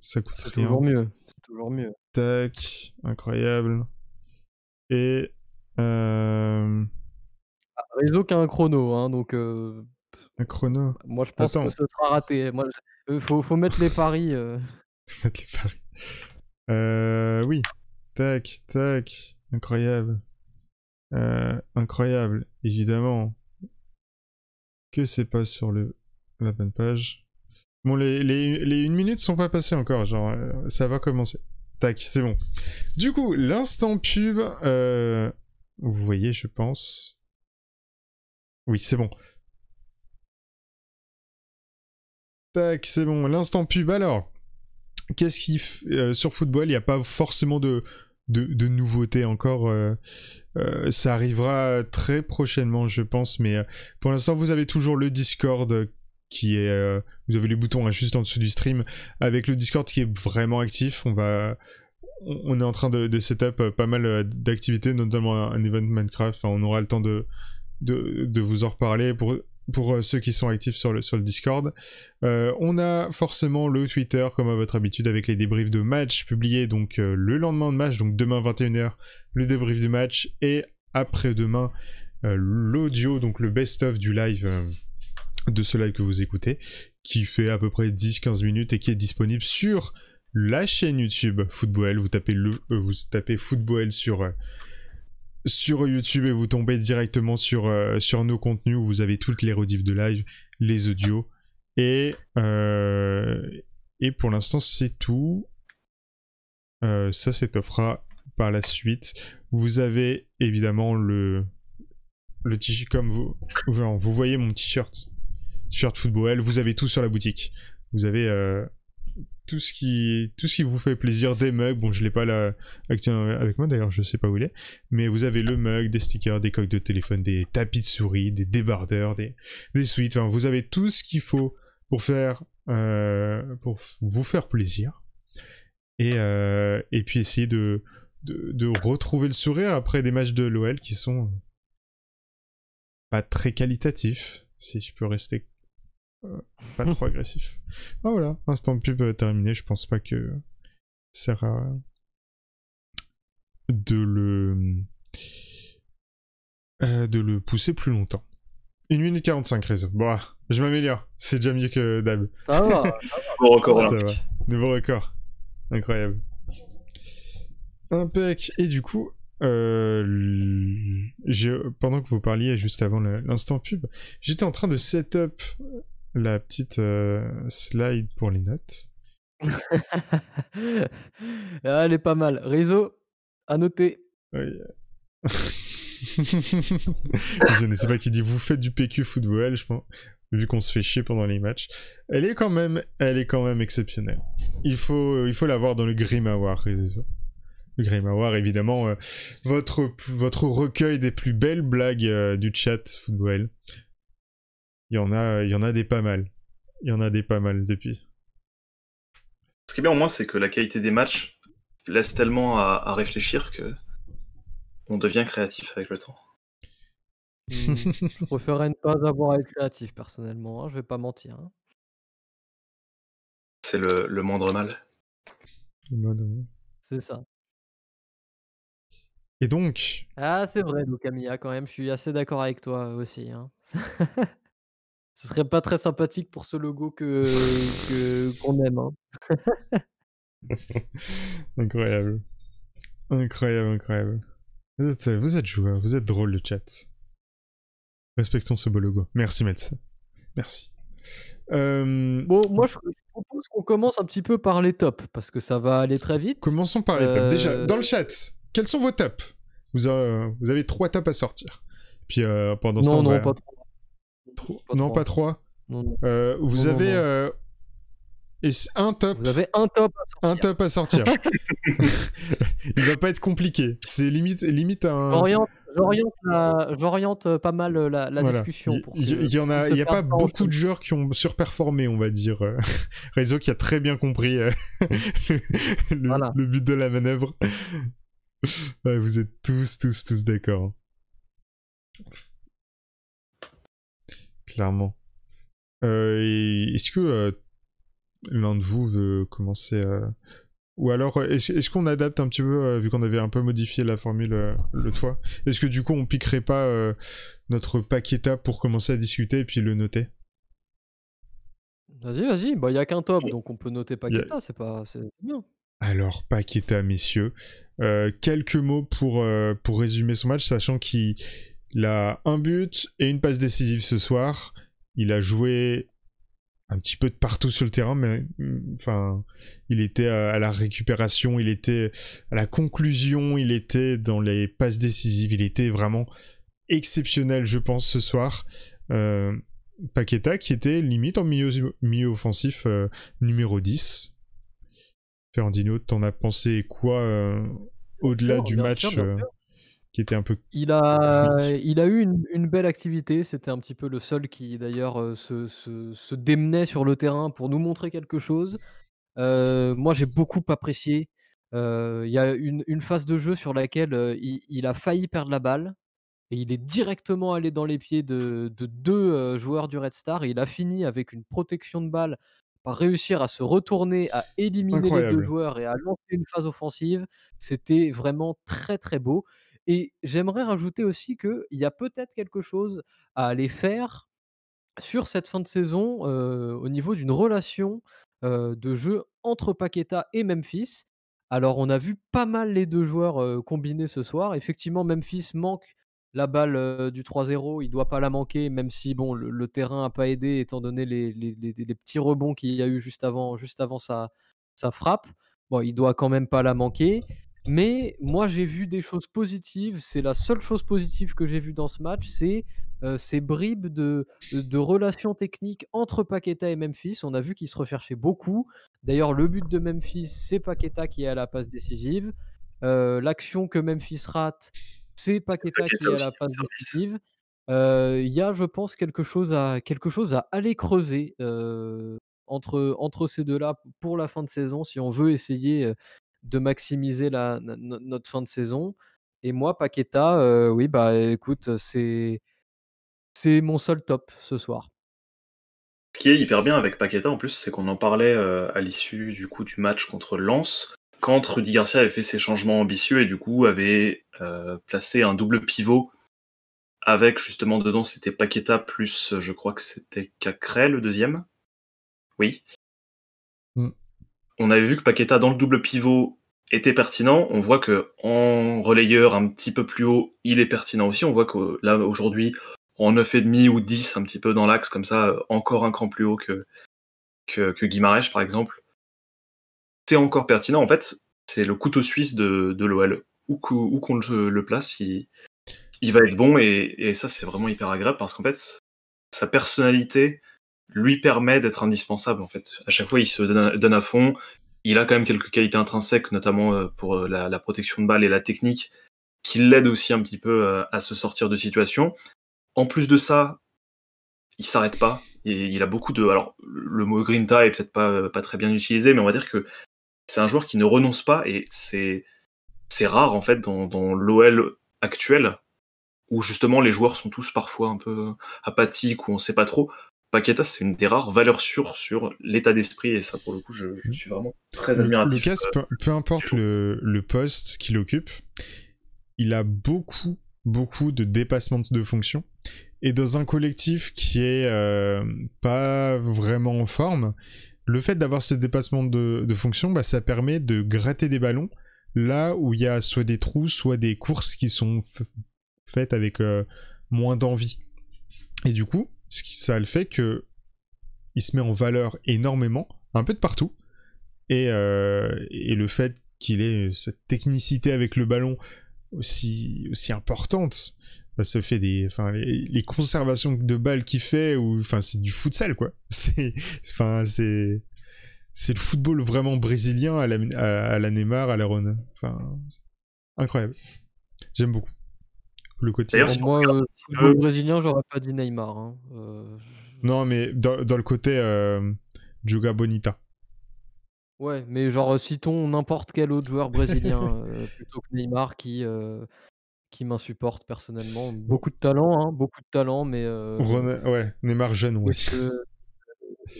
ça, coûte rien. toujours mieux. C'est toujours mieux. Tac, incroyable. Et. Euh... Ah, réseau qui a un chrono, hein, donc. Euh, un chrono Moi, je pense que ce sera raté. Moi, euh, faut, faut, mettre les paris. mettre les paris. oui. Tac, tac. Incroyable. Euh, incroyable, évidemment. Que c'est pas sur la bonne page. Bon, les, une minute sont pas passées encore, genre, euh, ça va commencer. Tac, c'est bon. Du coup, l'instant pub, euh, vous voyez, je pense. Oui, c'est bon. Tac, c'est bon. L'instant pub, alors. Qu'est-ce qui... sur football, il n'y a pas forcément de, de, nouveautés encore. Euh, euh, ça arrivera très prochainement, je pense. Mais euh, pour l'instant, vous avez toujours le Discord qui est. vous avez les boutons hein, juste en dessous du stream avec le Discord qui est vraiment actif. On va. On, est en train de, de setup pas mal d'activités, notamment un, event Minecraft. on aura le temps de, de, de, vous en reparler. Pour pour euh, ceux qui sont actifs sur le, sur le Discord. Euh, on a forcément le Twitter, comme à votre habitude, avec les débriefs de match publiés donc euh, le lendemain de match, donc demain 21h, le débrief du match, et après-demain, l'audio, donc le best-of du live, de ce live que vous écoutez, qui fait à peu près 10-15 minutes et qui est disponible sur la chaîne YouTube Football. Vous tapez, le, vous tapez Football sur sur YouTube et vous tombez directement sur, euh, sur nos contenus où vous avez toutes les rediffs de live, les audios. Et, euh, et pour l'instant, c'est tout. Euh, ça s'étoffera par la suite. Vous avez évidemment le, le t-shirt comme vous. Vous voyez mon t-shirt. T-shirt football. Vous avez tout sur la boutique. Vous avez euh, tout ce qui tout ce qui vous fait plaisir des mugs bon je l'ai pas là avec moi d'ailleurs je sais pas où il est mais vous avez le mug des stickers des coques de téléphone des tapis de souris des débardeurs des des suites enfin vous avez tout ce qu'il faut pour faire euh, pour vous faire plaisir et euh, et puis essayer de, de, de retrouver le sourire après des matchs de l'OL qui sont pas très qualitatifs si je peux rester euh, pas trop agressif. Ah voilà, instant pub euh, terminé, je pense pas que ça sert de le euh, de le pousser plus longtemps. 1 minute 45 réseau. Bon, je m'améliore. C'est déjà mieux que d'hab. Ah, ça Nouveau record. Ça record. Incroyable. Impec. Et du coup, euh, pendant que vous parliez juste avant l'instant pub, j'étais en train de setup la petite euh, slide pour les notes. Ah, elle est pas mal. Réseau, à noter. Oui. je ne sais pas qui dit vous faites du PQ football, je pense, vu qu'on se fait chier pendant les matchs. Elle est quand même, elle est quand même exceptionnelle. Il faut, il faut l'avoir dans le Grim Award. Le Grim évidemment, euh, votre, votre recueil des plus belles blagues euh, du chat football il y en a, il y en a des pas mal. Il y en a des pas mal depuis. Ce qui est bien au moins, c'est que la qualité des matchs laisse tellement à, réfléchir que on devient créatif avec le temps. Hmm. je préférerais ne pas avoir à être créatif personnellement, hein, je vais pas mentir. Hein. C'est le, le, moindre mal. C'est ça. Et donc Ah, c'est vrai, Camilla, quand même, je suis assez d'accord avec toi aussi. Hein. ce serait pas très sympathique pour ce logo que, qu'on aime. Hein. incroyable. Incroyable, incroyable. Vous êtes, vous joueur, vous êtes drôle le chat. Respectons ce beau logo. Merci, Mets. Merci. Bon, moi je propose qu'on commence un petit peu par les tops, parce que ça va aller très vite. Commençons par les tops. Déjà, euh. dans le chat, quels sont vos tops euh, vous, avez trois tops à sortir. Puis euh, pendant ce non, temps, non, pas trop non, pas trois. Euh, vous avez euh, un top. Vous avez un top. À sortir. Un top à sortir. Il va pas être compliqué. C'est limite, limite un. J'oriente, euh, pas mal la, discussion. il n'y y, a, a pas beaucoup de joueurs qui ont surperformé, on va dire. Réseau qui a très bien compris le, le, but de la manœuvre. vous êtes tous, tous, tous d'accord. Clairement. Euh, est-ce que euh, l'un de vous veut commencer euh, Ou alors, est-ce qu'on adapte un petit peu, vu qu'on avait un peu modifié la formule le fois Est-ce que du coup, on piquerait pas notre paqueta pour commencer à discuter et puis le noter Vas-y, vas-y. Bah, il n'y a qu'un top, donc on peut noter Paqueta, c'est pas... Alors, Paqueta, messieurs. quelques mots pour, pour résumer son match, sachant qu'il il a un but et une passe décisive ce soir. Il a joué un petit peu de partout sur le terrain, mais mm, enfin, il était à, la récupération, il était à la conclusion, il était dans les passes décisives, il était vraiment exceptionnel, je pense, ce soir. Euh, Paqueta qui était limite en milieu, offensif euh, numéro 10. tu t'en as pensé quoi euh, au-delà du match il a, eu une, belle activité. C'était un petit peu le seul qui, d'ailleurs, euh, se, démenait sur le terrain pour nous montrer quelque chose. Euh, moi, j'ai beaucoup apprécié. Euh, il y a une, phase de jeu sur laquelle il, a failli perdre la balle et il est directement allé dans les pieds de, deux joueurs du Red Star. Et il a fini avec une protection de balle par réussir à se retourner, à éliminer les deux joueurs et à lancer une phase offensive. C'était vraiment très très beau. Et j'aimerais rajouter aussi qu'il y a peut-être quelque chose à aller faire sur cette fin de saison au niveau d'une relation de jeu entre Paqueta et Memphis. Alors on a vu pas mal les deux joueurs combinés ce soir. Effectivement, Memphis manque la balle du 3-0, il ne doit pas la manquer, même si bon, le, terrain n'a pas aidé étant donné les, petits rebonds qu'il y a eu juste avant, sa, sa frappe. Bon, il doit quand même pas la manquer. Mais moi, j'ai vu des choses positives. C'est la seule chose positive que j'ai vue dans ce match, c'est ces bribes de, relations techniques entre Paqueta et Memphis. On a vu qu'ils se recherchaient beaucoup. D'ailleurs, le but de Memphis, c'est Paqueta qui est à la passe décisive. L'action que Memphis rate, c'est Paqueta, qui est à la passe décisive. Il y a, je pense, quelque chose à, quelque chose à aller creuser entre, entre ces deux-là pour la fin de saison si on veut essayer de maximiser la, notre fin de saison. Et moi, Paqueta, euh, oui, bah écoute, euh, c'est c'est mon seul top ce soir. Ce qui est hyper bien avec Paqueta en plus, c'est qu'on en parlait euh, à l'issue du coup du match contre Lens, quand Rudy Garcia avait fait ses changements ambitieux et du coup avait placé un double pivot avec justement dedans c'était Paqueta plus je crois que c'était Cacré le deuxième. Oui. Mmh on avait vu que Paqueta dans le double pivot était pertinent. On voit que en relayeur un petit peu plus haut, il est pertinent aussi. On voit que euh, là aujourd'hui en 9,5 ou 10 un petit peu dans l'axe comme ça, euh, encore un cran plus haut que que, par exemple. C'est encore pertinent en fait. C'est le couteau suisse de, l'OL. Où, qu'on le, place, il, va être bon et, et ça c'est vraiment hyper agréable parce qu'en fait sa personnalité lui permet d'être indispensable en fait. À chaque fois, il se donne à, fond. Il a quand même quelques qualités intrinsèques, notamment euh, pour euh, la, protection de balle et la technique, qui l'aide aussi un petit peu euh, à se sortir de situation. En plus de ça, il s'arrête pas. Et il a beaucoup de. Alors, le mot grinta est peut-être pas, pas très bien utilisé, mais on va dire que c'est un joueur qui ne renonce pas et c'est, rare en fait dans, l'OL actuel où justement les joueurs sont tous parfois un peu apathiques ou on sait pas trop. Paqueta, c'est une des rares valeurs sûres sur l'état d'esprit, et ça, pour le coup, je, suis vraiment très admiratif. Lucas, euh, peu, importe le, poste qu'il occupe, il a beaucoup, beaucoup de dépassements de fonctions. Et dans un collectif qui est euh, pas vraiment en forme, le fait d'avoir ce dépassement de, fonctions, bah, ça permet de gratter des ballons là où il y a soit des trous, soit des courses qui sont faites avec euh, moins d'envie. Et du coup, ce qui, ça le fait que il se met en valeur énormément, un peu de partout. Et, euh, le fait qu'il ait cette technicité avec le ballon aussi, aussi importante, bah, ça fait des. Enfin, les, conservations de balles qu'il fait, ou, enfin, c'est du futsal, quoi. C'est. Enfin, c'est. C'est le football vraiment brésilien à la, à, la Neymar, à la Rona. Enfin, incroyable. J'aime beaucoup le côté. Euh, brésilien, j'aurais pas dit Neymar. Hein. Euh, non, mais dans, dans le côté euh, Juga Bonita. Ouais, mais genre citons n'importe quel autre joueur brésilien plutôt que Neymar qui qui m'insupporte personnellement. Beaucoup de talent, hein, beaucoup de talent, mais. ouais, Neymar jeune, ouais.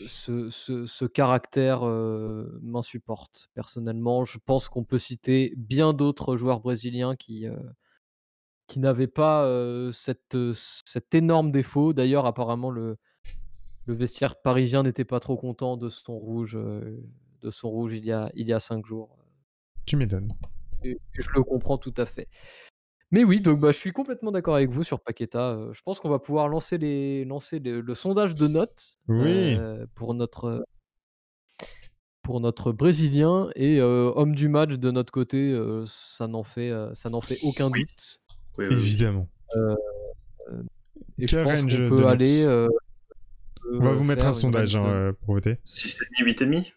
Ce, caractère m'insupporte personnellement. Je pense qu'on peut citer bien d'autres joueurs brésiliens qui, qui n'avait pas cette cette, cet énorme défaut. D'ailleurs, apparemment, le, le vestiaire parisien n'était pas trop content de son rouge, de son rouge il, y a, il y a cinq jours. Tu m'étonnes. je le comprends tout à fait. Mais oui, donc bah, je suis complètement d'accord avec vous sur Paqueta. je pense qu'on va pouvoir lancer, les, lancer le sondage de notes pour, notre, pour notre Brésilien. Et homme du match, de notre côté, ça n'en fait, ça n'en fait aucun doute. Évidemment. je aller. Euh, on va vous mettre un sondage hein, euh, pour voter. et 8,5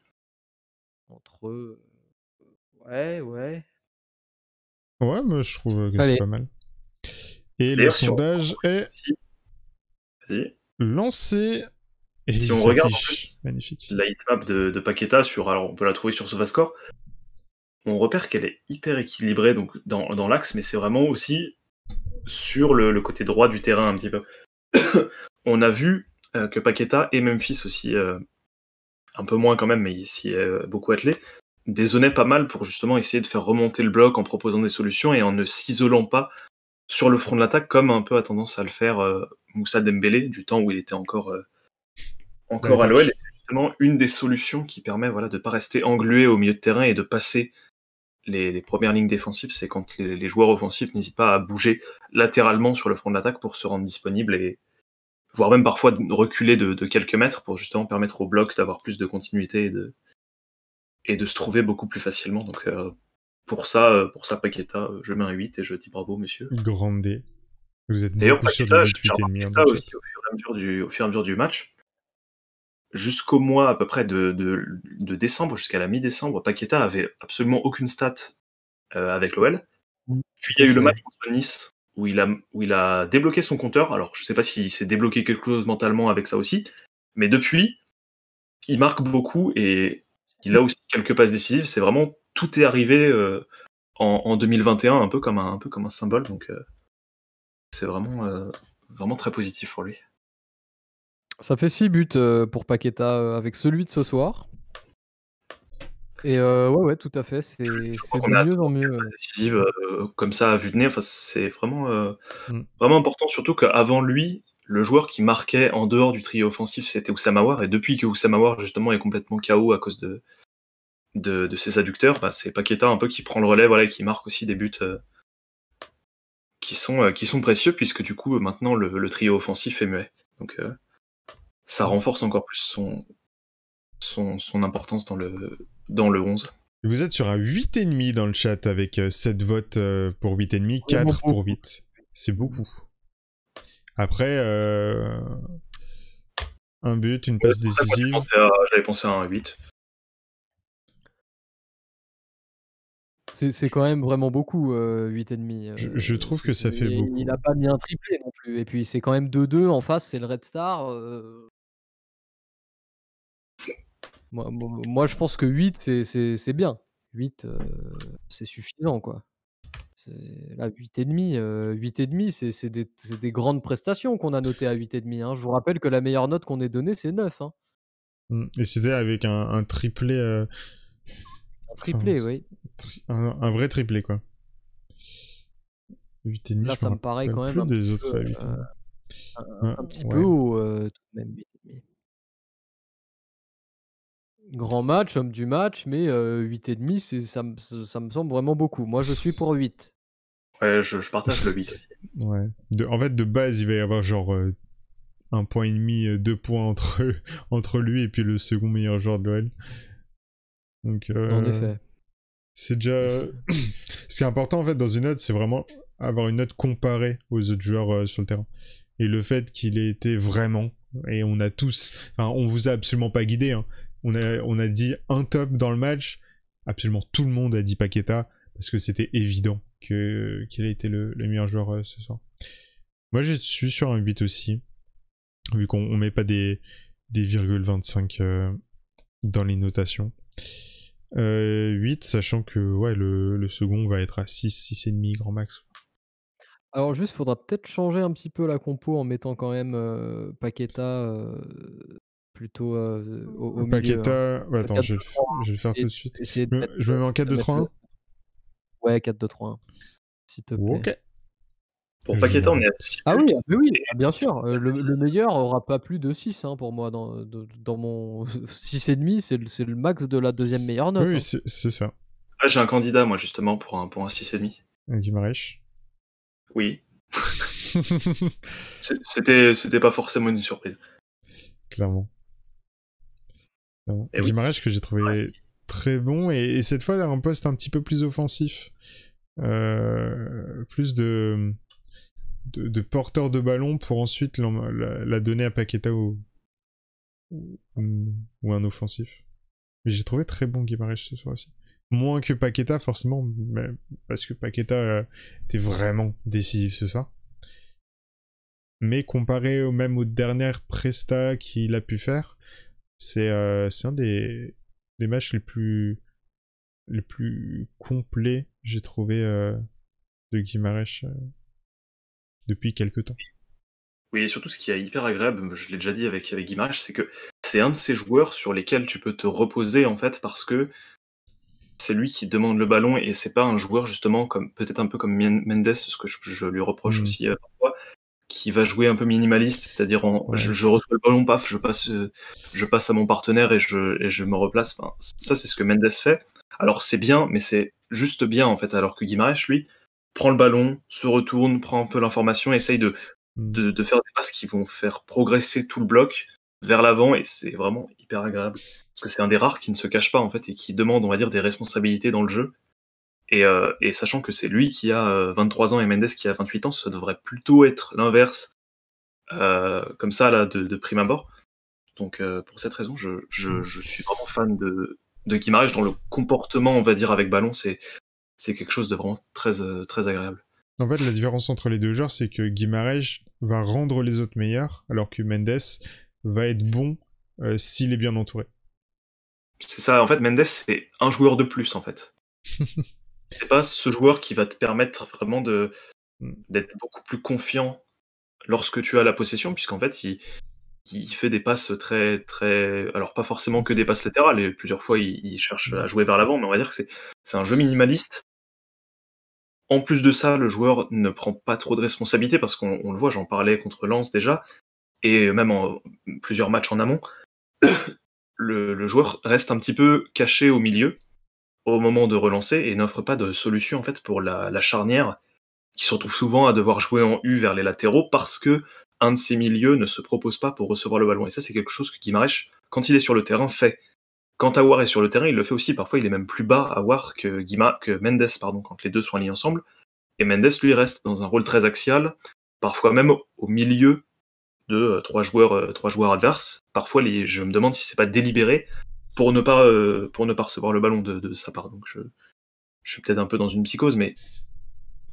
Entre. Euh, ouais, ouais. Ouais, moi je trouve que c'est pas mal. Et le sondage est lancé. Et si on regarde Magnifique. la hitmap de, de, Paqueta, sur, alors on peut la trouver sur SofaScore, on repère qu'elle est hyper équilibrée donc dans, dans l'axe, mais c'est vraiment aussi sur le, côté droit du terrain un petit peu. on a vu euh, que Paqueta et Memphis aussi, euh, un peu moins quand même, mais ici euh, beaucoup attelé, désonnaient pas mal pour justement essayer de faire remonter le bloc en proposant des solutions et en ne s'isolant pas sur le front de l'attaque comme un peu a tendance à le faire Moussa Dembélé du temps où il était encore, encore à l'OL. C'est justement une des solutions qui permet voilà, de ne pas rester englué au milieu de terrain et de passer les, premières lignes défensives, c'est quand les, joueurs offensifs n'hésitent pas à bouger latéralement sur le front de l'attaque pour se rendre disponible et voire même parfois reculer de, quelques mètres pour justement permettre au bloc d'avoir plus de continuité et de, et de se trouver beaucoup plus facilement. Donc euh, pour ça, euh, pour ça, Paqueta, euh, je mets un 8 et je dis bravo, monsieur. Grande Vous êtes d'ailleurs au du, au fur et à mesure du match jusqu'au mois à peu près de, décembre, jusqu'à la mi-décembre, Paqueta avait absolument aucune stat euh, avec l'OL. Mm. Puis il y a eu le match contre Nice où il a, où il a débloqué son compteur. Alors je ne sais pas s'il s'est débloqué quelque chose mentalement avec ça aussi, mais depuis, il marque beaucoup et il a aussi quelques passes décisives. C'est vraiment tout est arrivé euh, en, 2021, un peu comme un, peu comme un symbole. Donc euh, c'est vraiment, vraiment très positif pour lui. Ça fait 6 buts euh, pour Paqueta euh, avec celui de ce soir. Et euh, ouais, ouais, tout à fait. C'est de mieux en mieux. Décisive, comme ça, à vue de nez, c'est vraiment, mm. vraiment important. Surtout qu'avant lui, le joueur qui marquait en dehors du trio offensif, c'était Oussamawar. Et depuis que Oussamawar, justement, est complètement KO à cause de, de, ses adducteurs, bah, c'est Paqueta un peu qui prend le relais voilà, et qui marque aussi des buts qui, sont, qui sont précieux, puisque du coup, maintenant, le, trio offensif est muet. Donc, ça renforce encore plus son, son, son, importance dans le, dans le 11. Vous êtes sur un 8,5 dans le chat avec 7 euh, votes euh, pour 8,5, 4 pour 8. C'est beaucoup. Après, euh... un but, une passe décisive. J'avais pensé, à... un 8. C'est quand même vraiment beaucoup, 8,5. Euh, je, je trouve que ça fait beaucoup. Il n'a pas mis un triplé non plus. Et puis c'est quand même 2-2 en face, c'est le Red Star. Euh... Moi, je pense que 8, c'est bien. 8, euh, c'est suffisant, quoi. Là, 8,5, euh, demi, c'est des, grandes prestations qu'on a notées à 8,5. Hein. Je vous rappelle que la meilleure note qu'on ait donnée, c'est 9. Hein. Mmh. Et c'était avec un, un triplé. Euh, un triplé, oui. Un, vrai triplé, quoi. 8,5. Là, ça me paraît quand même. Un des autres, un, petit peu haut, euh, tout de même, Grand match, homme du match, mais euh, et 8,5, ça, me semble vraiment beaucoup. Moi, je suis pour 8. Ouais, je, partage le 8. ouais. en fait, de base, il va y avoir genre euh, un point et demi, euh, deux points entre, entre lui et puis le second meilleur joueur de l'OL. Donc, en effet. C'est déjà. Ce qui est important en fait dans une note, c'est vraiment avoir une note comparée aux autres joueurs sur le terrain. Et le fait qu'il ait été vraiment et on a tous, enfin, on vous a absolument pas guidé, hein, on a, on a dit un top dans le match. Absolument tout le monde a dit Paqueta parce que c'était évident qu'il a été le, meilleur joueur euh, ce soir. Moi, je suis sur un 8 aussi, vu qu'on met pas des, des virgules 25 euh, dans les notations. 8, euh, sachant que ouais, le, second va être à 6, 6,5 grand max. Alors juste, il faudra peut-être changer un petit peu la compo en mettant quand même Paqueta plutôt euh, au, au Paqueta... milieu. Hein. attends, je vais, le, faire tout de suite. je me mets en 4-2-3-1 Ouais, 4-2-3-1. S'il te plaît. Pour Paqueta, on est à 6. Ah, ah oui, bien sûr. Euh, le, meilleur aura pas plus de 6 hein, pour moi. Dans, mon 6,5, c'est le, max de la deuxième meilleure note. Oui, hein. c'est ça. Ah, j'ai un candidat, moi, justement, pour un, pour un 6,5. Oui. c'était pas forcément une surprise. Clairement. Et que j'ai trouvé très bon et, cette fois dans un poste un petit peu plus offensif. Euh, plus de, de, porteur de ballon pour ensuite la, donner à Paqueta ou, ou, un offensif. Mais j'ai trouvé très bon Guimaraes ce soir aussi. Moins que Paqueta forcément, parce que Paqueta euh, était vraiment décisif ce soir. Mais comparé au, même aux dernières presta qu'il a pu faire, euh, c'est un des, des matchs les plus, les plus complets, j'ai trouvé, euh, de Guimarães euh, depuis quelques temps. Oui, et surtout ce qui est hyper agréable, je l'ai déjà dit avec, avec c'est que c'est un de ces joueurs sur lesquels tu peux te reposer en fait parce que c'est lui qui demande le ballon et c'est pas un joueur justement comme peut-être un peu comme Mendes, ce que je, lui reproche mm. aussi parfois, qui va jouer un peu minimaliste, c'est-à-dire je, reçois le ballon, paf, je passe, euh, je passe à mon partenaire et je, me replace. ça, c'est ce que Mendes fait. Alors c'est bien, mais c'est juste bien en fait. Alors que Guimaraes, lui, prend le ballon, se retourne, prend un peu l'information, essaye mm. de, de, faire des passes qui vont faire progresser tout le bloc vers l'avant et c'est vraiment hyper agréable. Parce que c'est un des rares qui ne se cache pas en fait et qui demande, on va dire, des responsabilités dans le jeu euh, et, sachant que c'est lui qui a 23 euh, ans et Mendes qui a 28 ans, ça devrait plutôt être l'inverse, euh, comme ça, là, de, prime abord. Donc, pour cette raison, je, je, suis vraiment fan de, de Guimarães dans le comportement, on va dire, avec ballon. C'est, quelque chose de vraiment très, très agréable. En fait, la différence entre les deux joueurs, c'est que Guimarães va rendre les autres meilleurs, alors que Mendes va être bon s'il est bien entouré. C'est ça, en fait, Mendes, c'est un joueur de plus, en fait. c'est pas ce joueur qui va te permettre vraiment d'être beaucoup plus confiant lorsque tu as la possession, puisqu'en fait, il, fait des passes très, très. Alors, pas forcément que des passes latérales, et plusieurs fois, il, cherche à jouer vers l'avant, mais on va dire que c'est un jeu minimaliste. En plus de ça, le joueur ne prend pas trop de responsabilités, parce qu'on le voit, j'en parlais contre Lens déjà, et même en plusieurs matchs en amont. le joueur reste un petit peu caché au milieu, au moment de relancer et n'offre pas de solution en fait pour la, charnière qui se retrouve souvent à devoir jouer en U vers les latéraux parce que un de ses milieux ne se propose pas pour recevoir le ballon. Et ça, c'est quelque chose que m'arrache quand il est sur le terrain, fait. Quand Awar est sur le terrain, il le fait aussi. Parfois, il est même plus bas Awar que, que Mendes, pardon, quand les deux sont liés ensemble. Et Mendes, lui, reste dans un rôle très axial, parfois même au milieu de euh, trois, joueurs, euh, trois joueurs adverses. Parfois, je me demande si c'est pas délibéré pour ne pas euh, pour ne pas recevoir le ballon de, sa part. Donc je, suis peut-être un peu dans une psychose, mais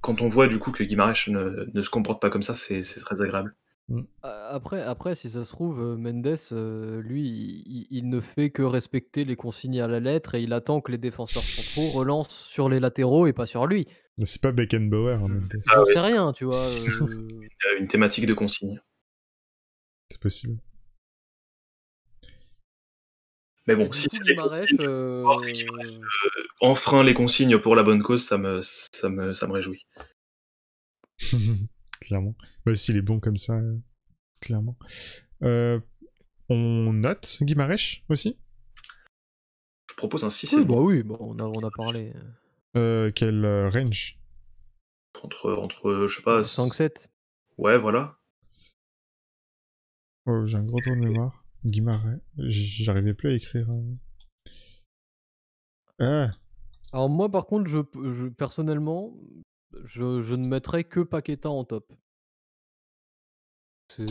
quand on voit du coup que Guimaraes ne, se comporte pas comme ça, c'est très agréable. Mm. Après, après, si ça se trouve, euh, Mendes, euh, lui, il, ne fait que respecter les consignes à la lettre et il attend que les défenseurs centraux relancent sur les latéraux et pas sur lui. C'est pas Beckenbauer. Hein, Ça, ne ah rien, tu vois. Une thématique de consigne. C'est possible. Mais bon, si c'est les euh, euh, enfreint les consignes pour la bonne cause, ça me, ça me, ça me réjouit. clairement. Bah, s'il est bon comme ça, euh, clairement. on note Guimarèche aussi Je propose un 6. Oui, bah oui, bon, bah, on, a, a parlé. quel range entre, entre, je sais pas. 5-7. Ouais, voilà. Oh, j'ai un gros tour de mémoire. Guimard, j'arrivais plus à écrire. Hein. Ah. Alors moi par contre, je, personnellement, je, ne mettrais que Paqueta en top. Moi,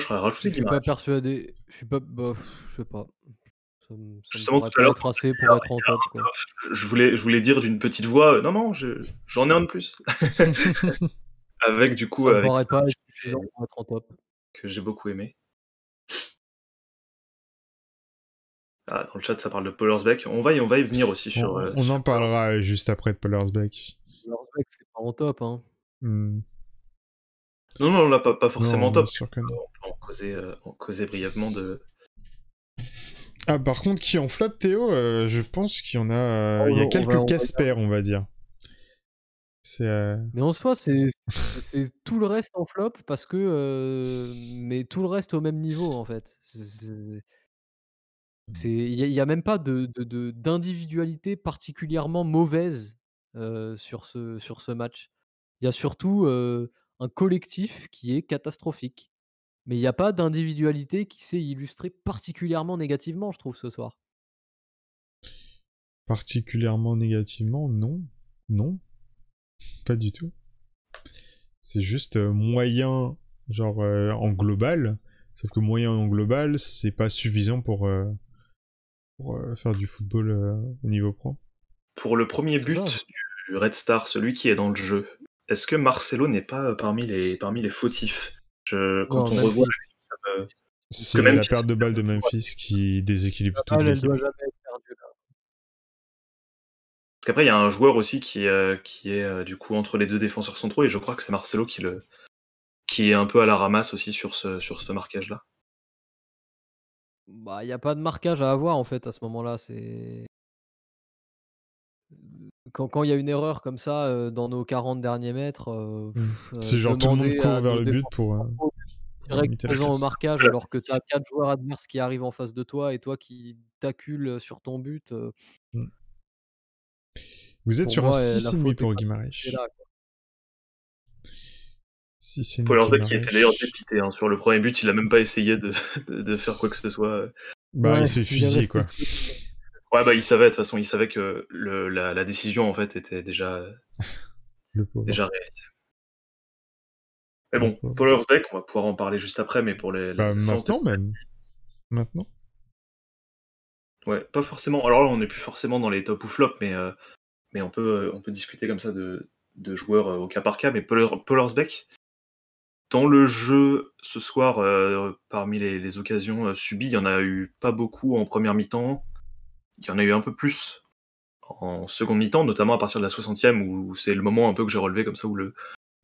je serais rajouté Guimard Je suis pas persuadé. Je suis pas. Bah, je sais pas. Ça ça Justement, tout à l'heure, pour être en top. Je, voulais, je voulais dire d'une petite voix euh, non, non, j'en ai un de plus. avec du coup. Ça avec... me paraît pas suffisant pour être en top que j'ai beaucoup aimé. Ah, dans le chat, ça parle de Pollersbeck. On va on va y venir aussi sur. Euh, on, en parlera juste après de Pollersbeck. Pollersbeck, c'est pas en top. Hein. Hmm. Non, non, on pas, pas forcément top. On peut euh, brièvement de. Ah, par contre, qui en flop, Théo euh, Je pense qu'il y en a. il y a quelques Casper, on, va dire. Euh, mais en soi, c'est tout le reste en flop parce que. Euh, mais tout le reste au même niveau, en fait. Mmh. Il n'y a, même pas d'individualité de, particulièrement mauvaise euh, sur, ce, sur ce match. Il y a surtout un collectif qui est catastrophique. Mais il n'y a pas d'individualité qui s'est illustrée particulièrement négativement, je trouve, ce soir. Particulièrement négativement, non. Non, pas du tout. C'est juste euh, moyen, genre euh, en global. Sauf que moyen en global, c'est pas suffisant pour, euh, faire du football au niveau pro. Pour le premier but du Red Star, celui qui est dans le jeu, est-ce que Marcelo n'est pas parmi les, parmi les fautifs Je, Quand on revoit, ça C'est la perte de balle de Memphis qui déséquilibre tout. le jeu. Après, il y a un joueur aussi qui, euh, qui est euh, du coup entre les deux défenseurs centraux, et je crois que c'est Marcelo qui, le, qui est un peu à la ramasse aussi sur ce, sur ce marquage-là. Bah, il n'y a pas de marquage à avoir en fait à ce moment-là. C'est quand il y a une erreur comme ça euh, dans nos 40 derniers mètres, mmh. c'est genre tout le monde court vers le but pour directement au marquage alors que tu as 4 joueurs adverses qui arrivent en face de toi et toi qui t'accules sur ton but. Mmh. Vous êtes sur 6 un 6,5 pour Guimarães. c'est Paul Orbeck qui était d'ailleurs dépité hein. sur le premier but, il a même pas essayé de, faire quoi que ce soit. Bah, il s'est fusillé quoi. Ouais, bah il savait, de toute façon, il savait que la, décision en fait était déjà, déjà réalisée. Mais bon, Paul on va pouvoir en parler juste après, mais pour les. Bah, maintenant de... même. Maintenant. Ouais, pas forcément. Alors là, on n'est plus forcément dans les top ou flop, mais euh, mais on peut, euh, on peut discuter comme ça de, de joueurs euh, au cas par cas. Mais Paul, dans le jeu ce soir, euh, parmi les, occasions subies, il n'y en a eu pas beaucoup en première mi-temps. Il y en a eu un peu plus en seconde mi-temps, notamment à partir de la 60e, où, c'est le moment un peu que j'ai relevé comme ça, où le,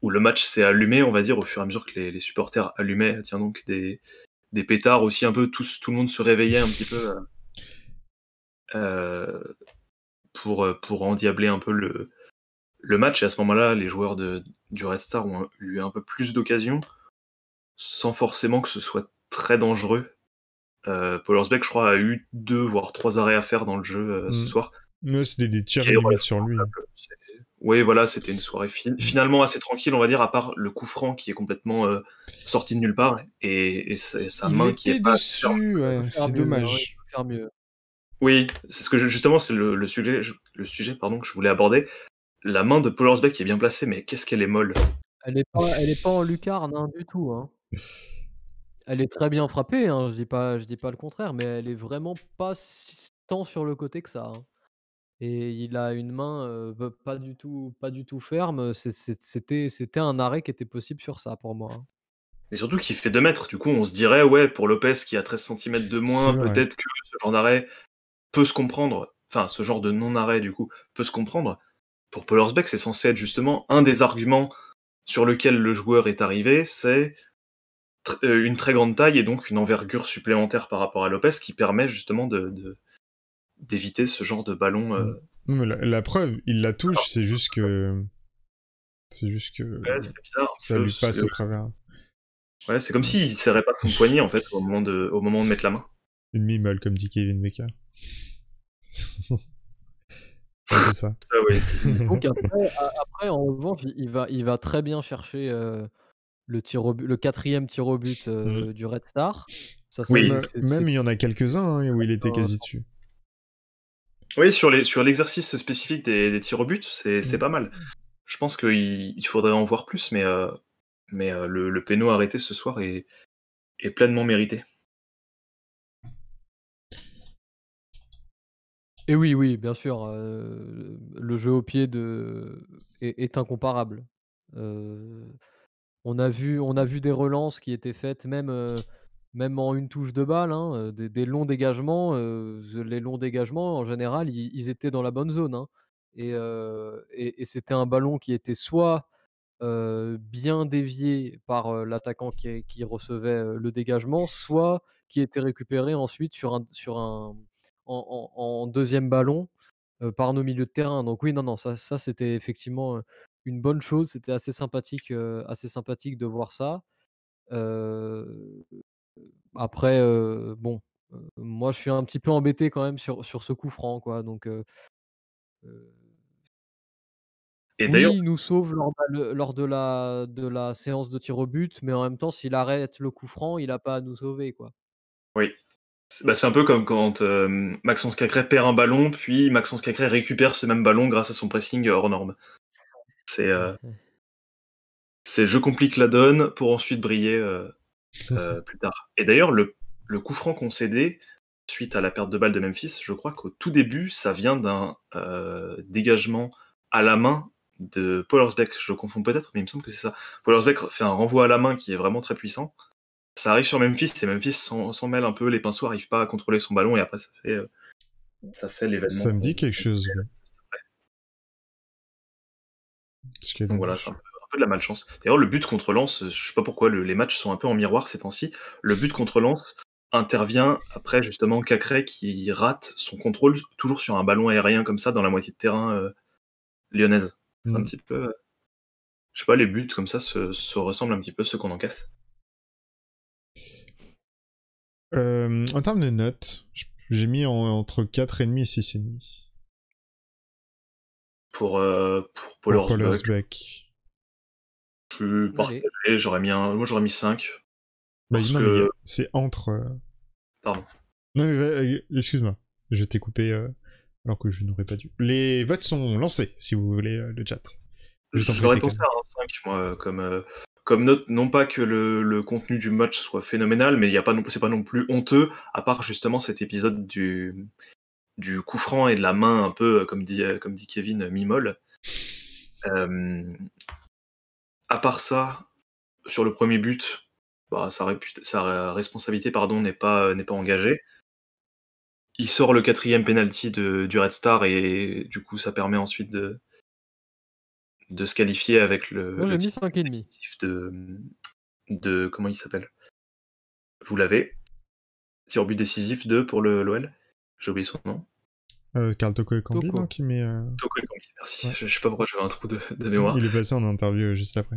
où le match s'est allumé, on va dire, au fur et à mesure que les, supporters allumaient, tiens donc, des, des, pétards aussi, un peu, tout le monde se réveillait un petit peu. Euh, pour, euh, pour endiabler un peu le, le match. Et à ce moment-là, les joueurs de, du Red Star ont eu un peu plus d'occasions, sans forcément que ce soit très dangereux. Euh, Paul Orsbeck, je crois, a eu deux, voire trois arrêts à faire dans le jeu euh, ce mm. soir. mais c'était des tirs sur lui. Hein. Oui, voilà, c'était une soirée mm. finalement assez tranquille, on va dire, à part le coup franc qui est complètement sorti de nulle part et, et, sa main qui est dessus, pas ouais, c'est dommage. Oui, c'est ce que justement, c'est le, sujet, le sujet pardon, que je voulais aborder. La main de Paul Horsbeck est bien placée, mais qu'est-ce qu'elle est molle. Elle n'est pas, elle est pas en lucarne hein, du tout. Hein. Elle est très bien frappée, hein, je dis pas, je dis pas le contraire, mais elle est vraiment pas si, tant sur le côté que ça. Et il a une main euh, pas du tout, pas du tout ferme. C'était, c'était un arrêt qui était possible sur ça pour moi. Et surtout qu'il fait 2 mètres. Du coup, on se dirait, ouais, pour Lopez qui a 13 cm de moins, peut-être que ce genre d'arrêt peut se comprendre, enfin ce genre de non-arrêt du coup peut se comprendre. Pour Paul c'est censé être justement un des arguments sur lequel le joueur est arrivé, c'est euh, une très grande taille et donc une envergure supplémentaire par rapport à Lopez qui permet justement de d'éviter ce genre de ballon. Euh, mm. la, preuve, il la touche, c'est juste que c'est juste que ça lui passe au travers. Ouais, c'est comme s'il serrait pas son poignet en fait au moment de au moment de mettre la main. Une mal comme dit Kevin Becker. Ah après, en revanche, il va, il va très bien chercher euh, le, tir au quatrième tir au but euh, mm. du Red Star. même il y en a quelques-uns hein, où il était quasi dessus. Oui, sur l'exercice sur spécifique des, des, tirs au but, c'est pas mal. Je pense qu'il faudrait en voir plus, mais, euh, mais le, le péno arrêté ce soir est pleinement mérité. Et oui, oui, bien sûr, le jeu au pied est incomparable. on a vu on a vu des relances qui étaient faites même, même en une touche de balle, hein, des longs dégagements, les longs dégagements, en général, ils étaient dans la bonne zone, hein. et c'était un ballon qui était soit, bien dévié par, l'attaquant qui recevait, le dégagement, soit qui était récupéré ensuite sur un sur un en, deuxième ballon par nos milieux de terrain. Donc oui, non, non, ça, ça c'était effectivement une bonne chose. C'était assez sympathique, assez sympathique de voir ça. après, bon, moi je suis un petit peu embêté quand même sur, sur ce coup franc, quoi. Donc et d'ailleurs, il nous sauve lors, de, la, de la séance de tir au but, mais en même temps, s'il arrête le coup franc, il n'a pas à nous sauver, quoi. Oui, bah, c'est un peu comme quand euh, Maxence Cacré perd un ballon, puis Maxence Cacré récupère ce même ballon grâce à son pressing hors euh, norme. Euh, c'est je complique la donne pour ensuite briller plus tard. Et d'ailleurs, le, coup franc concédé suite à la perte de balle de Memphis, je crois qu'au tout début, ça vient d'un dégagement à la main de Paul Je confonds peut-être, mais il me semble que c'est ça. Paul fait un renvoi à la main qui est vraiment très puissant ça arrive sur Memphis et Memphis s'en mêle un peu, les pinceaux arrivent pas à contrôler son ballon et après ça fait, euh, ça fait l'événement. Ça me dit quelque chose. Donc voilà, c'est un, un, peu de la malchance. D'ailleurs, le but contre Lens, euh, je sais pas pourquoi les matchs sont un peu en miroir ces temps-ci, le but contre Lens intervient après justement Cacré qui rate son contrôle toujours sur un ballon aérien comme ça dans la moitié de terrain euh, lyonnaise. C'est un mm. petit peu... je sais pas, les buts comme ça se, ressemblent un petit peu à ceux qu'on encaisse. Euh, en termes de notes, j'ai mis entre 4,5 et 6,5. Pour, euh, pour Polar's Je suis partagé, j'aurais mis un... Moi j'aurais mis 5. Bah, que... c'est entre... Euh. Pardon. Non mais euh, excuse-moi, je t'ai coupé alors que je n'aurais pas dû. Les votes sont lancés, si vous voulez, le chat. J'aurais pensé à un 5, moi, comme comme note, non pas que le, contenu du match soit phénoménal, mais il y a pas c'est pas non plus honteux, à part justement cet épisode du, du coup franc et de la main un peu, euh, comme dit, euh, comme dit Kevin, euh, mi à part ça, sur le premier but, bah, sa, sa, responsabilité pardon n'est pas n'est pas engagée. Il sort le quatrième penalty de, du Red Star et du coup ça permet ensuite de, de se qualifier avec le, but décisif de, de comment il s'appelle Vous l'avez Tir au but décisif 2 pour le l'OL. J'ai oublié son nom. Euh, Carl Toko qui met. Euh, merci. Je, ne sais pas pourquoi j'avais un trou de, mémoire. Il est passé en interview euh, juste après.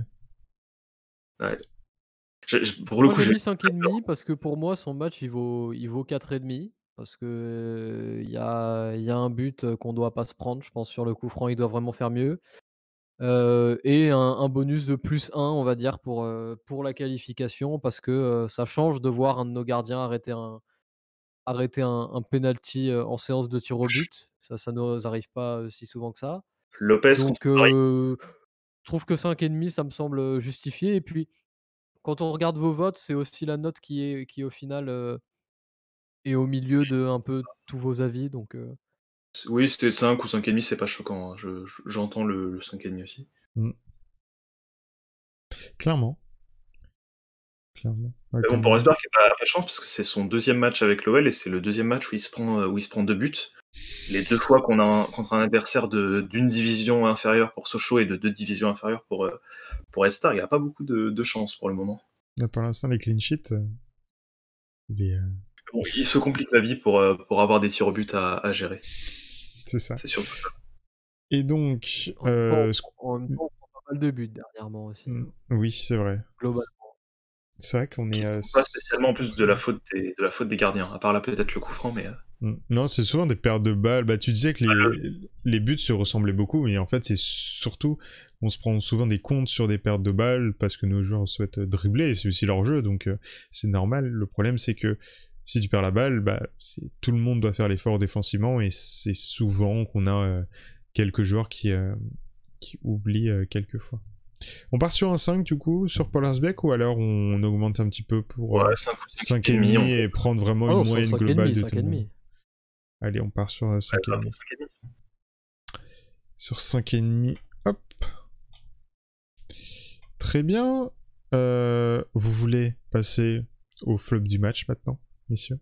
Ouais. pour le coup, j'ai mis 5,5 parce que pour moi, son match, il vaut, il vaut 4,5. Parce que euh, il y a, y a un but qu'on doit pas se prendre, je pense, sur le coup franc, il doit vraiment faire mieux et un, bonus de plus 1, on va dire, pour, pour la qualification, parce que ça change de voir un de nos gardiens arrêter un, arrêter un, penalty en séance de tir au but. Ça, ça nous arrive pas si souvent que ça. Lopez, Donc, je trouve que 5,5, ça me semble justifié. Et puis, quand on regarde vos votes, c'est aussi la note qui est, qui au final est au milieu de un peu tous vos avis. Donc, oui, c'était 5 ou 5,5, c'est pas choquant. Hein. J'entends le, le 5,5 aussi. Mm. Clairement. Clairement. bon, pour Rosberg, il n'a pas, pas de chance parce que c'est son deuxième match avec l'OL et c'est le deuxième match où il se prend, euh, où il se prend deux buts. Les deux fois qu'on a un, contre un adversaire d'une division inférieure pour Sochaux et de deux divisions inférieures pour, euh, pour Estar, il a pas beaucoup de, chance pour le moment. pour l'instant, les clean sheets, euh, il, se complique la vie pour, pour avoir des tirs au à gérer. C'est ça. C'est surtout Et donc. Euh, on, prend pas mal de buts dernièrement aussi. Mm. Hein. Oui, c'est vrai. Globalement. C'est vrai qu'on est. Euh, pas spécialement en plus de la faute des, de la faute des gardiens, à part là peut-être le coup franc, mais. Euh. Mm. Non, c'est souvent des pertes de balles. Bah, tu disais que ah, les, buts se ressemblaient beaucoup, mais en fait, c'est surtout. On se prend souvent des comptes sur des pertes de balles parce que nos joueurs souhaitent dribbler, et c'est aussi leur jeu, donc c'est normal. Le problème, c'est que si tu perds la balle, bah, tout le monde doit faire l'effort défensivement et c'est souvent qu'on a euh, quelques joueurs qui, euh, oublient euh, quelquefois On part sur un 5 du coup, sur Paul ou alors on augmente un petit peu pour 5, et et, prendre vraiment oh, une moyenne globale de tout Allez, on part sur un 5 Sur 5 et demi, hop. Très bien. vous voulez passer au flop du match maintenant messieurs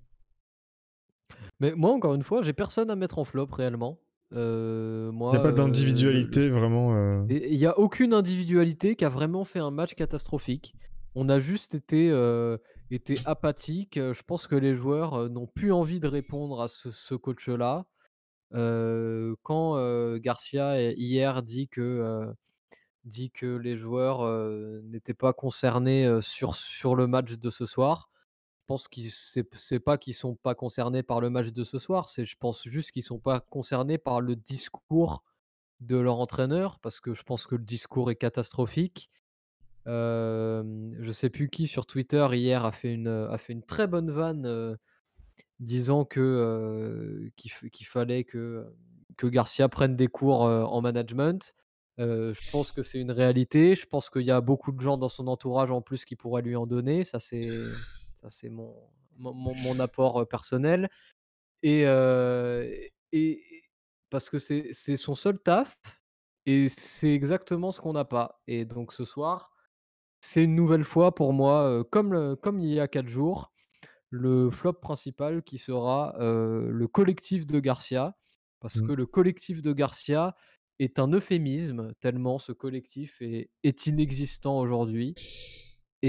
Mais moi, encore une fois, j'ai personne à mettre en flop réellement. Euh, moi, il n'y a pas euh, d'individualité vraiment. Euh. Il n'y a aucune individualité qui a vraiment fait un match catastrophique. On a juste été, été apathique. Je pense que les joueurs n'ont plus envie de répondre à ce, ce coach-là. quand Garcia hier dit que, dit que les joueurs n'étaient pas concernés sur, sur le match de ce soir, je pense que c'est pas qu'ils ne sont pas concernés par le match de ce soir, c'est je pense juste qu'ils ne sont pas concernés par le discours de leur entraîneur parce que je pense que le discours est catastrophique. Je je sais plus qui sur Twitter hier a fait une a fait une très bonne vanne disant que qu'il fallait que que Garcia prenne des cours en management. je pense que c'est une réalité. Je pense qu'il y a beaucoup de gens dans son entourage en plus qui pourraient lui en donner. Ça c'est c'est mon, apport personnel. Et, parce que c'est son seul taf et c'est exactement ce qu'on n'a pas. Et donc ce soir, c'est une nouvelle fois pour moi, comme, il y a quatre jours, le flop principal qui sera le collectif de Garcia. Parce mmh. que le collectif de Garcia est un euphémisme, tellement ce collectif est inexistant aujourd'hui.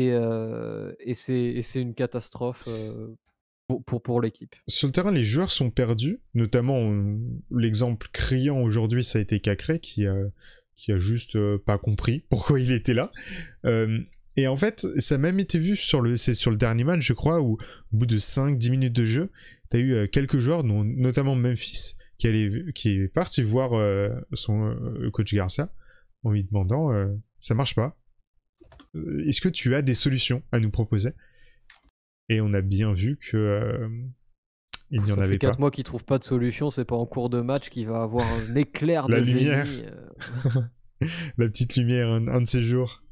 Euh, et, c'est une catastrophe euh, pour, l'équipe. Sur le terrain, les joueurs sont perdus, notamment euh, l'exemple criant aujourd'hui, ça a été Cacré qui a, qui a juste pas compris pourquoi il était là. Et en fait, ça a même été vu sur le, sur le dernier match, je crois, où au bout de 5-10 minutes de jeu, tu as eu quelques joueurs, dont, notamment Memphis, qui, allait, qui est parti voir son coach Garcia en lui demandant ça marche pas, euh, est-ce que tu as des solutions à nous proposer Et on a bien vu que euh, il n'y en avait fait 4 mois qu'il trouve pas de solution, c'est pas en cours de match qu'il va avoir un éclair La lumière. Euh. La petite lumière un, de ces jours.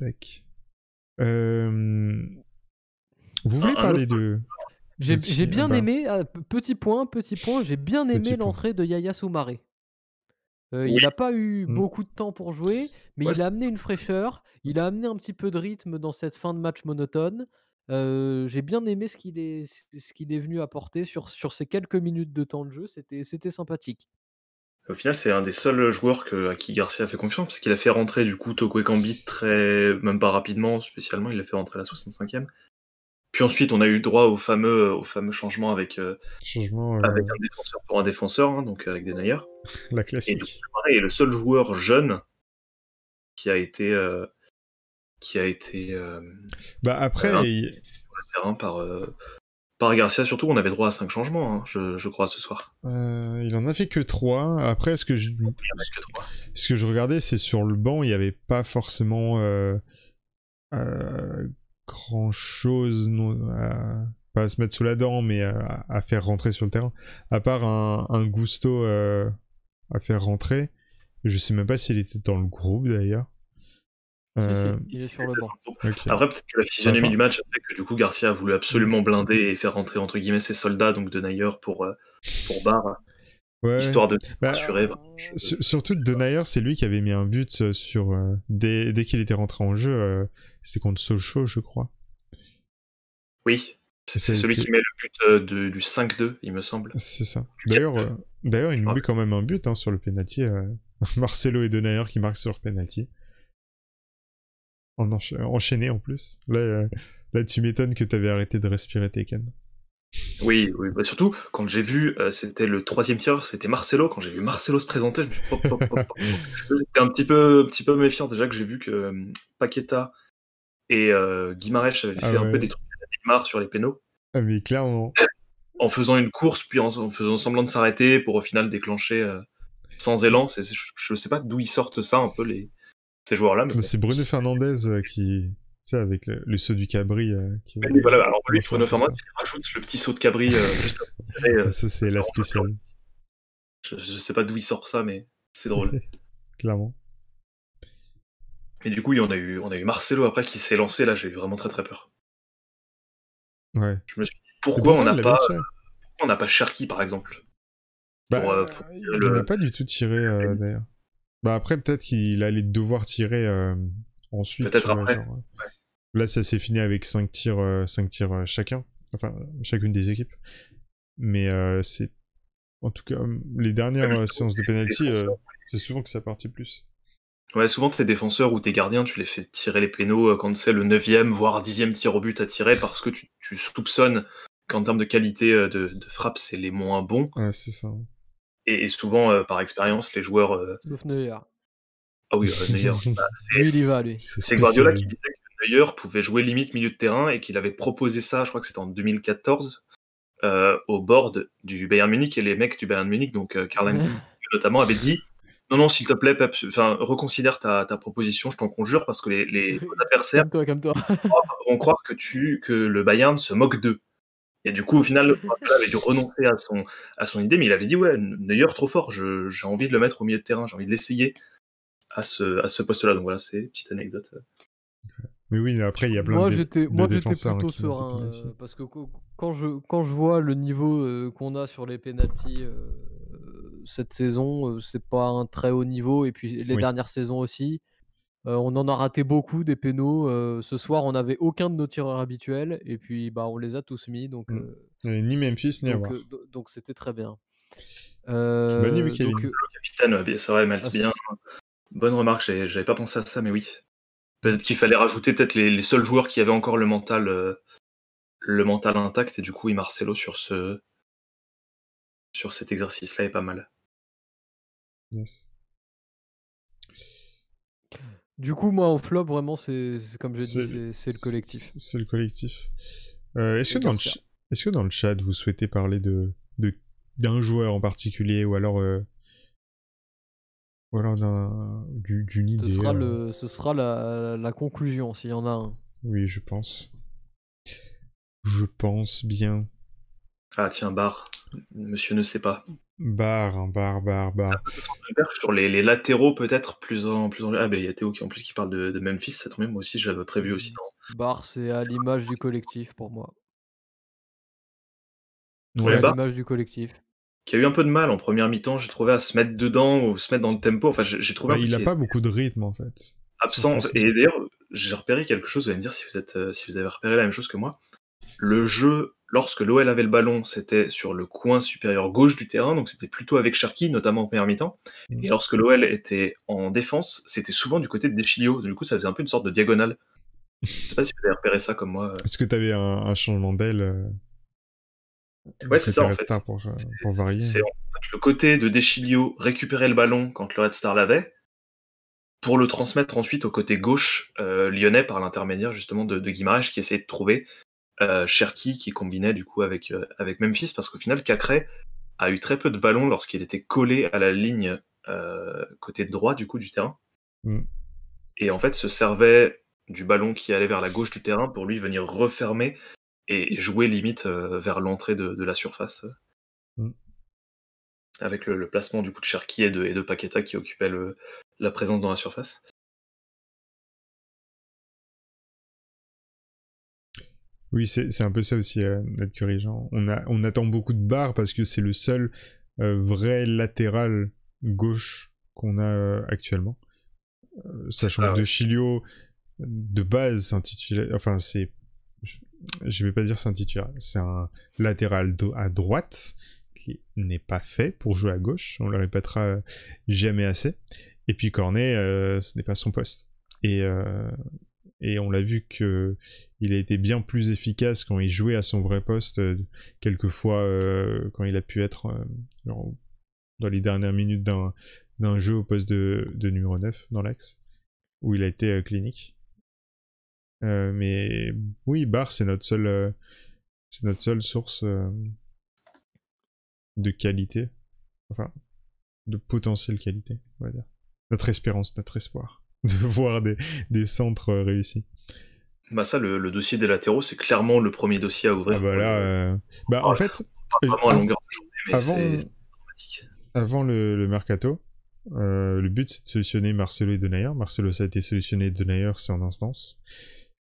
Vous voulez parler de j'ai bien ah bah. aimé, ah, petit point, petit point, j'ai bien aimé l'entrée de Yaya Soumaré. Euh, il n'a pas eu mmh. beaucoup de temps pour jouer, mais il a amené une fraîcheur, mmh. il a amené un petit peu de rythme dans cette fin de match monotone. Euh, j'ai bien aimé ce qu'il est, ce est venu apporter sur, sur ces quelques minutes de temps de jeu, c'était, c'était sympathique. Au final, c'est un des seuls joueurs à qui Garcia a fait confiance, parce qu'il a fait rentrer du coup Toko très, même pas rapidement spécialement, il l'a fait rentrer à la 65e. Puis ensuite, on a eu droit au fameux, euh, au fameux changement euh, euh, avec, un défenseur pour un défenseur, hein, donc avec Denayer. La classique. Et, le seul joueur jeune qui a été. qui a été bah après. par, par Garcia, surtout, on avait droit à 5 changements, hein, je, crois, ce soir. il en a fait que 3. Après, ce que je, Ce que je regardais, c'est sur le banc, il n'y avait pas forcément grand chose non, pas à se mettre sous la dent, mais à, faire rentrer sur le terrain. À part un, un gusto euh, à faire rentrer. Je sais même pas s'il était dans le groupe d'ailleurs. Euh, sur le banc. Après, peut-être que la physionomie du match fait que du coup Garcia a voulu absolument mm. blinder et faire rentrer entre guillemets ses soldats, donc de Nayer pour, euh, pour Barre. Histoire de bah, Surtout, de Nayer, c'est lui qui avait mis un but sur, dès, dès qu'il était rentré en jeu. C'était contre Sochaux, je crois. Oui, c'est celui qui met le but euh, de, du 5-2, il me semble. C'est ça. D'ailleurs, euh, d'ailleurs, il met quand même un but hein, sur le penalty. Euh, Marcelo et Denayer qui marquent sur penalty. En enchaîné en plus. Là, là tu m'étonnes que tu avais arrêté de respirer Tekken. Oui, oui. Bah, surtout quand j'ai vu, c'était le troisième tireur, c'était Marcelo. Quand j'ai vu Marcelo se présenter, je oh, oh, oh, j'étais un petit peu, un petit peu méfiant déjà que j'ai vu que Paqueta et euh, avait ah fait un peu des trucs à sur les pénaux. Ah mais clairement. En faisant une course, puis en, faisant semblant de s'arrêter pour au final déclencher euh, sans élan. C'est, je ne sais pas d'où ils sortent ça un peu, les, ces joueurs-là. c'est Bruno Fernandez euh, qui... Tu sais, avec le, saut du cabri. Euh, qui... voilà, alors lui, Bruno Fernandez, rajoute le petit saut de cabri. juste après, ça, c'est la spéciale. Je, je sais pas d'où il sort ça, mais c'est drôle. Clairement. Et du coup, on a eu, Marcelo après qui s'est lancé. Là, j'ai eu vraiment très très peur. Ouais. Je me suis dit, pourquoi on n'a pas, on pas Sharky par exemple bah, euh, Il n'a pas du tout tiré euh, d'ailleurs. Bah après, peut-être qu'il allait devoir tirer euh, ensuite. Peut-être après. Là, ça s'est fini avec 5 tirs, 5 tirs chacun. Enfin, chacune des équipes. Mais c'est. En tout cas, les dernières séances de penalty, c'est souvent que ça partit plus. Ouais, souvent tes défenseurs ou tes gardiens, tu les fais tirer les pénaux euh, quand c'est le 9 voire 10 tir au but à tirer parce que tu, soupçonnes qu'en termes de qualité euh, de, frappe, c'est les moins bons. c'est ça. Et, souvent, euh, par expérience, les joueurs. Sauf Neuer. Ah oui, Neuer. c'est... Guardiola qui disait que Neuer pouvait jouer limite milieu de terrain et qu'il avait proposé ça, je crois que c'était en 2014, au board du Bayern Munich et les mecs du Bayern Munich, donc Karl notamment, avaient dit non, non, s'il te plaît, reconsidère ta, proposition, je t'en conjure, parce que les, adversaires vont croire que, tu, que le Bayern se moque d'eux. Et du coup, au final, il avait dû renoncer à son, à son idée, mais il avait dit Ouais, Neuer, trop fort, j'ai envie de le mettre au milieu de terrain, j'ai envie de l'essayer à ce, poste-là. Donc voilà, c'est une petite anecdote. Mais oui, après, il y a plein moi, de, j'étais, Moi, j'étais hein, plutôt serein, euh, parce que quand je, quand je vois le niveau euh, qu'on a sur les pénalties. Euh, cette saison, c'est pas un très haut niveau, et puis les dernières saisons aussi. on en a raté beaucoup des pénaux. ce soir, on n'avait aucun de nos tireurs habituels. Et puis, bah, on les a tous mis. Donc, mmh. ni Memphis, ni Donc, c'était très bien. Bonne capitaine, c'est vrai, ah, bien. Bonne remarque, j'avais pas pensé à ça, mais oui. Peut-être qu'il fallait rajouter peut-être les, seuls joueurs qui avaient encore le mental, le mental intact. Et du coup, Marcelo sur ce, sur cet exercice-là est pas mal. Du coup, moi, en flop, vraiment, c'est comme j'ai dit, c'est le collectif. C'est le collectif. Euh, est-ce que, dans le que dans le chat, vous souhaitez parler de d'un joueur en particulier ou alors, euh, ou alors d'une idée Ce sera, le, euh? ce sera la, la conclusion, s'il y en a un. Oui, je pense. Je pense bien. Ah tiens, Bar, monsieur ne sait pas. Hein, bar, bar, bar, bar. sur les, latéraux peut-être plus en plus Ah ben il y a Théo qui en plus qui parle de, de Memphis, ça tombe moi aussi j'avais prévu aussi. Bar c'est à l'image du collectif pour moi. à bah. l'image du collectif. Qui a eu un peu de mal en première mi-temps, j'ai trouvé à se mettre dedans ou se mettre dans le tempo. Enfin j'ai trouvé. Bah, il a pas beaucoup de rythme en fait. Absent. Et d'ailleurs j'ai repéré quelque chose. Vous allez me dire si vous êtes euh, si vous avez repéré la même chose que moi. Le jeu lorsque l'OL avait le ballon, c'était sur le coin supérieur gauche du terrain, donc c'était plutôt avec Cherki, notamment en première mi-temps. Mm. Et lorsque l'OL était en défense, c'était souvent du côté de Deschilio. Du coup, ça faisait un peu une sorte de diagonale. Je sais pas si vous avez repéré ça comme moi. Euh. Est-ce que tu avais un, changement d'aile euh, Ouais, c'est ça Pour, euh, varier. C'est hein. le côté de Deschilio récupérer le ballon quand le Red Star l'avait, pour le transmettre ensuite au côté gauche lyonnais par l'intermédiaire justement de, de qui essayait de trouver euh, Cherky qui combinait du coup euh, avec, Memphis parce qu'au final Cacré a eu très peu de ballons lorsqu'il était collé à la ligne euh, côté droit du coup du terrain mm. et en fait se servait du ballon qui allait vers la gauche du terrain pour lui venir refermer et, jouer limite vers l'entrée de, la surface mm. avec le, placement du coup de Cherky et de, Paqueta qui occupait la présence dans la surface Oui, c'est un peu ça aussi, euh, notre curieux. On, attend beaucoup de barres parce que c'est le seul euh, vrai latéral gauche qu'on a euh, actuellement. sachant que De Chilio, de base, c'est Enfin, c'est. Je vais pas dire c'est un titulaire. C'est un latéral à droite qui n'est pas fait pour jouer à gauche. On le répétera jamais assez. Et puis Cornet, ce n'est pas son poste. Et, et on l'a vu que il a été bien plus efficace quand il jouait à son vrai poste euh, quelquefois euh, quand il a pu être euh, dans les dernières minutes d'un jeu au poste de, numéro 9 dans l'axe où il a été clinique mais oui Barre c'est notre seule c'est notre seule source de qualité enfin de potentielle qualité on va dire notre espérance notre espoir de voir des, centres euh, réussis. Bah ça, le, dossier des latéraux, c'est clairement le premier dossier à ouvrir. Ah bah, euh, bah en fait, euh, avant, le, mercato, le but c'est de solutionner Marcelo et Denayer. Marcelo ça a été solutionné, Denayer c'est en instance.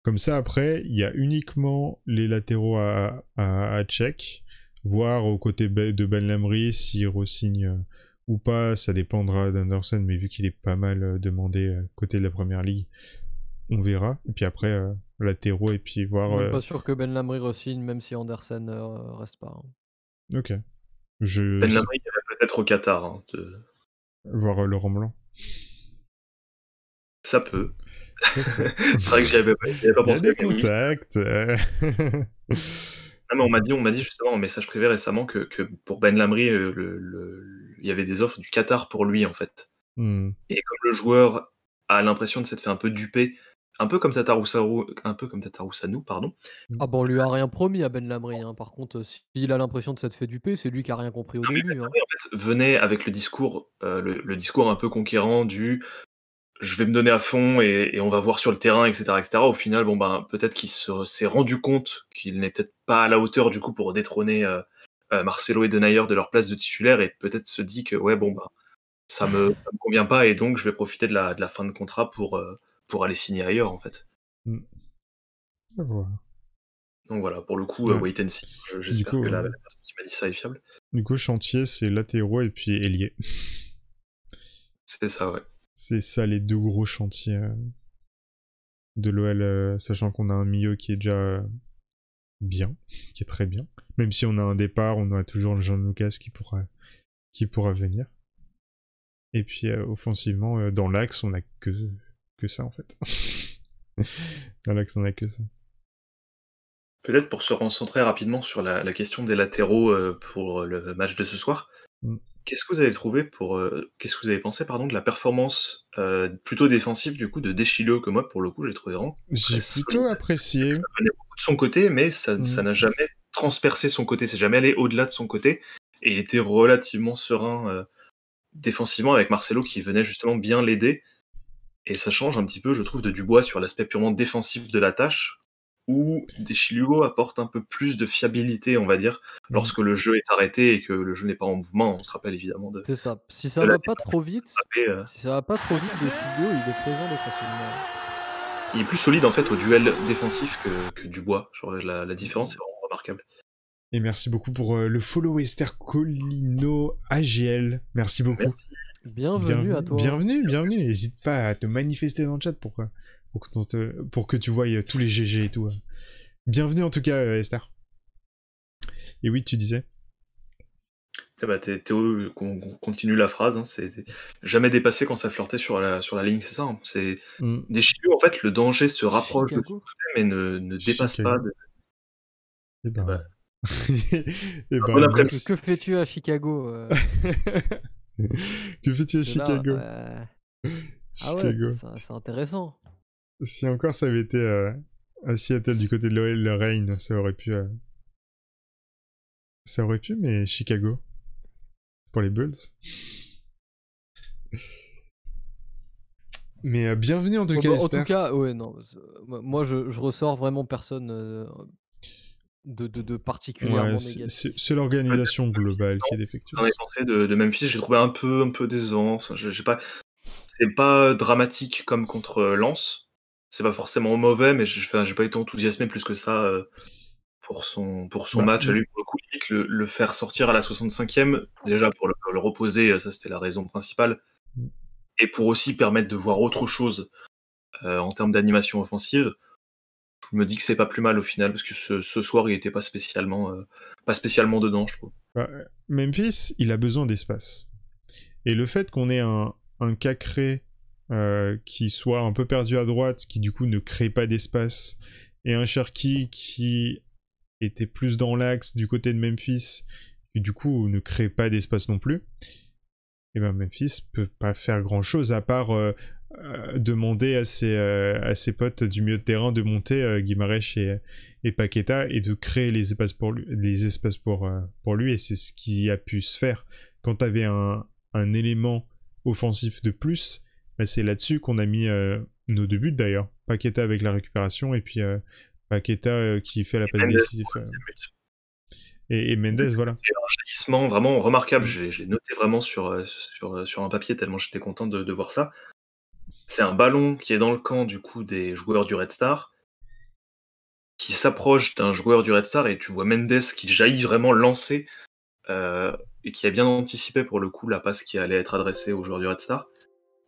Comme ça, après, il y a uniquement les latéraux à, à, check, voire au côté ben, de Ben Lamry s'il signe ou pas, ça dépendra d'Anderson, mais vu qu'il est pas mal euh, demandé euh, côté de la première ligue, on verra. Et puis après, la euh, latéraux, et puis voir. pas sûr que Ben Lamry re même si Anderson reste pas. Hein. Ok. Je... Ben peut-être au Qatar. Hein, voir Laurent Blanc. Ça peut. C'est vrai que j'avais pas pas, pensé. contact. Ah, mais on m'a dit, on m'a dit justement en message privé récemment que, que pour Ben Lamry, le il y avait des offres du Qatar pour lui en fait. Hmm. Et comme le joueur a l'impression de s'être fait un peu duper, un peu comme Tataroussanou, un peu comme pardon. Ah bon, bah, lui a rien promis à Ben Lamri. Hein. Par contre, euh, s'il a l'impression de s'être fait duper, c'est lui qui a rien compris au début. Ben hein. en fait, venait avec le discours, euh, le, discours un peu conquérant du je vais me donner à fond et, on va voir sur le terrain, etc., etc. Au final, bon ben peut-être qu'il s'est rendu compte qu'il n'était peut-être pas à la hauteur du coup pour détrôner euh, euh, Marcelo et Denayer de leur place de titulaire et peut-être se dit que ouais bon bah ça me, me convient pas et donc je vais profiter de la, de la fin de contrat pour, euh, pour aller signer ailleurs en fait. Mm. Ah, donc voilà, pour le coup, euh, wait and see. J'espère que la, personne qui m'a dit ça est fiable. Du coup, chantier, c'est latéraux et puis ailier. C'est ça, ouais. C'est ça les deux gros chantiers de l'OL, sachant qu'on a un milieu qui est déjà bien, qui est très bien. Même si on a un départ, on aura toujours le Jean Lucas qui pourra, qui pourra venir. Et puis euh, offensivement, euh, dans l'axe, on a que, que ça en fait. dans l'axe, on a que ça. Peut-être pour se recentrer rapidement sur la, question des latéraux euh, pour le match de ce soir. Mm. Qu'est-ce que vous avez trouvé pour qu'est-ce que vous avez pensé pardon de la performance plutôt défensive du coup de Deschilo que moi pour le coup j'ai trouvé grand. j'ai plutôt apprécié ça venait beaucoup de son côté mais ça, ça mm. n'a jamais transpercer son côté, c'est jamais aller au-delà de son côté. Et il était relativement serein euh, défensivement avec Marcelo qui venait justement bien l'aider. Et ça change un petit peu, je trouve, de Dubois sur l'aspect purement défensif de la tâche, où Deschilugo apporte un peu plus de fiabilité, on va dire, mhm. lorsque le jeu est arrêté et que le jeu n'est pas en mouvement. On se rappelle évidemment de. C'est ça. Si ça va pas trop vite, euh, si ça va pas trop vite, Deschilugo il est présent Il est plus solide en fait au duel défensif que, Dubois. la, la différence, c'est remarquable. Et merci beaucoup pour euh, le follow Esther Colino AGL. Merci beaucoup. Bienvenue, à toi. Bienvenue, bienvenue. N'hésite pas à te manifester dans le chat pour, euh, pour, que, pour que tu vois euh, tous les GG et tout. Bienvenue en tout cas, Esther. Et oui, tu disais. Bah, Théo, on continue la phrase, hein, c'est jamais dépassé quand ça flirtait sur la, sur la ligne, c'est ça. Hein. c'est mm. en fait, le danger se rapproche de de mais ne, ne dépasse pas. Et eh ben... Bah. et eh ben, que, que fais-tu à Chicago euh Que fais-tu à Chicago bah, Ah ouais, c'est intéressant. Si encore ça avait été assis euh, à Seattle du côté de l'OL, le Rain, ça aurait pu. Euh, ça aurait pu, mais Chicago. Pour les Bulls. Mais bienvenue bah, en tout cas, En tout cas, ouais, non. Moi, je ressors vraiment personne de, particulièrement C'est l'organisation globale qui est défectueuse. de, Memphis, j'ai trouvé un peu, un peu C'est pas dramatique comme contre euh, Lens. C'est pas forcément mauvais, mais j'ai pas été enthousiasmé plus que ça euh, pour son, pour son bah, match. À mm. lui, pour le coup, le, faire sortir à la 65e, déjà pour le, reposer, euh, ça c'était la raison principale. Mm. Et pour aussi permettre de voir autre chose en termes d'animation offensive je me dis que c'est pas plus mal au final parce que ce, soir il était pas spécialement euh, pas spécialement dedans je trouve. Bah, euh, Memphis il a besoin d'espace et le fait qu'on ait un un cacré euh, qui soit un peu perdu à droite qui du coup ne crée pas d'espace et un Cherki qui était plus dans l'axe du côté de Memphis qui du coup ne crée pas d'espace non plus et eh ben Memphis peut pas faire grand chose à part euh, demander à ses, euh, à ses potes du milieu de terrain de monter euh, Guimarães et, et, Paqueta et de créer les espaces pour lui, les espaces pour, pour lui et c'est ce qui a pu se faire quand tu avais un, un, élément offensif de plus bah, c'est là-dessus qu'on a mis nos deux buts d'ailleurs Paqueta avec la récupération et puis Paqueta qui fait la passe décisive et, Mendes, voilà. C'est un jaillissement vraiment remarquable. Je l'ai noté vraiment sur, sur, sur un papier, tellement j'étais content de, voir ça. C'est un ballon qui est dans le camp du coup des joueurs du Red Star, qui s'approche d'un joueur du Red Star et tu vois Mendes qui jaillit vraiment lancé euh, et qui a bien anticipé pour le coup la passe qui allait être adressée au joueur du Red Star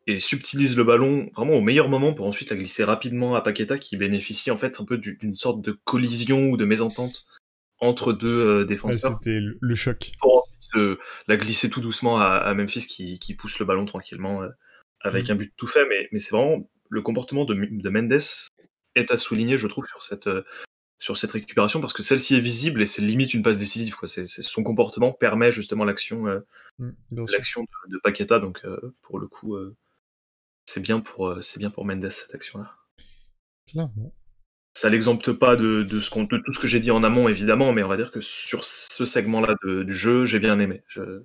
et subtilise le ballon vraiment au meilleur moment pour ensuite la glisser rapidement à Paqueta qui bénéficie en fait un peu d'une sorte de collision ou de mésentente entre deux euh, défenseurs. C'était le choc. Pour ensuite euh, la glisser tout doucement à, Memphis qui, pousse le ballon tranquillement avec un but tout fait, mais, c'est vraiment le comportement de, Mendes est à souligner, je trouve, sur cette, euh, sur cette récupération, parce que celle-ci est visible et c'est limite une passe décisive. Quoi. son comportement permet justement l'action euh, mm, l'action de, de, Paqueta, donc euh, pour le coup, c'est bien, pour, bien pour Mendes cette action-là. Clairement. Ça l'exempte pas de, de, ce tout ce que j'ai dit en amont, évidemment, mais on va dire que sur ce segment-là du jeu, j'ai bien aimé. Je,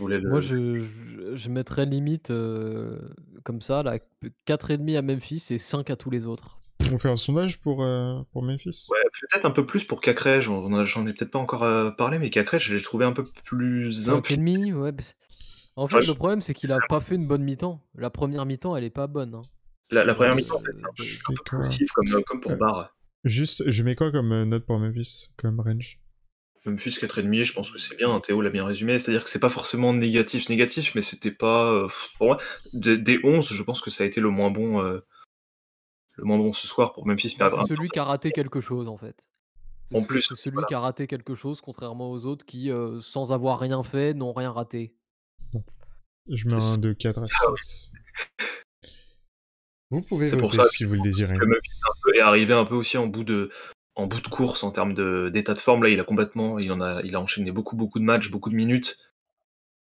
moi, je, mettrais limite euh, comme ça, là, 4,5 à Memphis et 5 à tous les autres. On fait un sondage pour, euh, pour Memphis Ouais, peut-être un peu plus pour Cacré, j'en ai peut-être pas encore euh, parlé, mais Cacré, je l'ai trouvé un peu plus... 5,5, ouais. En fait, le problème, c'est qu'il a pas fait une bonne mi-temps. La première mi-temps, elle est pas bonne. Hein. La, première mi-temps, en fait, c'est un peu, comme, comme pour Barre. Juste, je mets quoi comme note pour Memphis, comme range Memphis 4,5, je pense que c'est bien, hein, Théo l'a bien résumé, c'est-à-dire que c'est pas forcément négatif, négatif, mais c'était pas... Euh, des, 11, je pense que ça a été le moins bon, euh, le moins bon ce soir pour Memphis. Ah, c'est celui qui a raté quelque chose, en fait. En plus. C'est celui qui a raté quelque chose, contrairement aux autres qui, euh, sans avoir rien fait, n'ont rien raté. Je mets un de 4 Vous pouvez voter pour ça, si vous le désirez. Que Memphis est arrivé un peu aussi en bout de, en bout de course en termes d'état de, forme. Là, il a complètement, il en a, il a enchaîné beaucoup, beaucoup de matchs, beaucoup de minutes.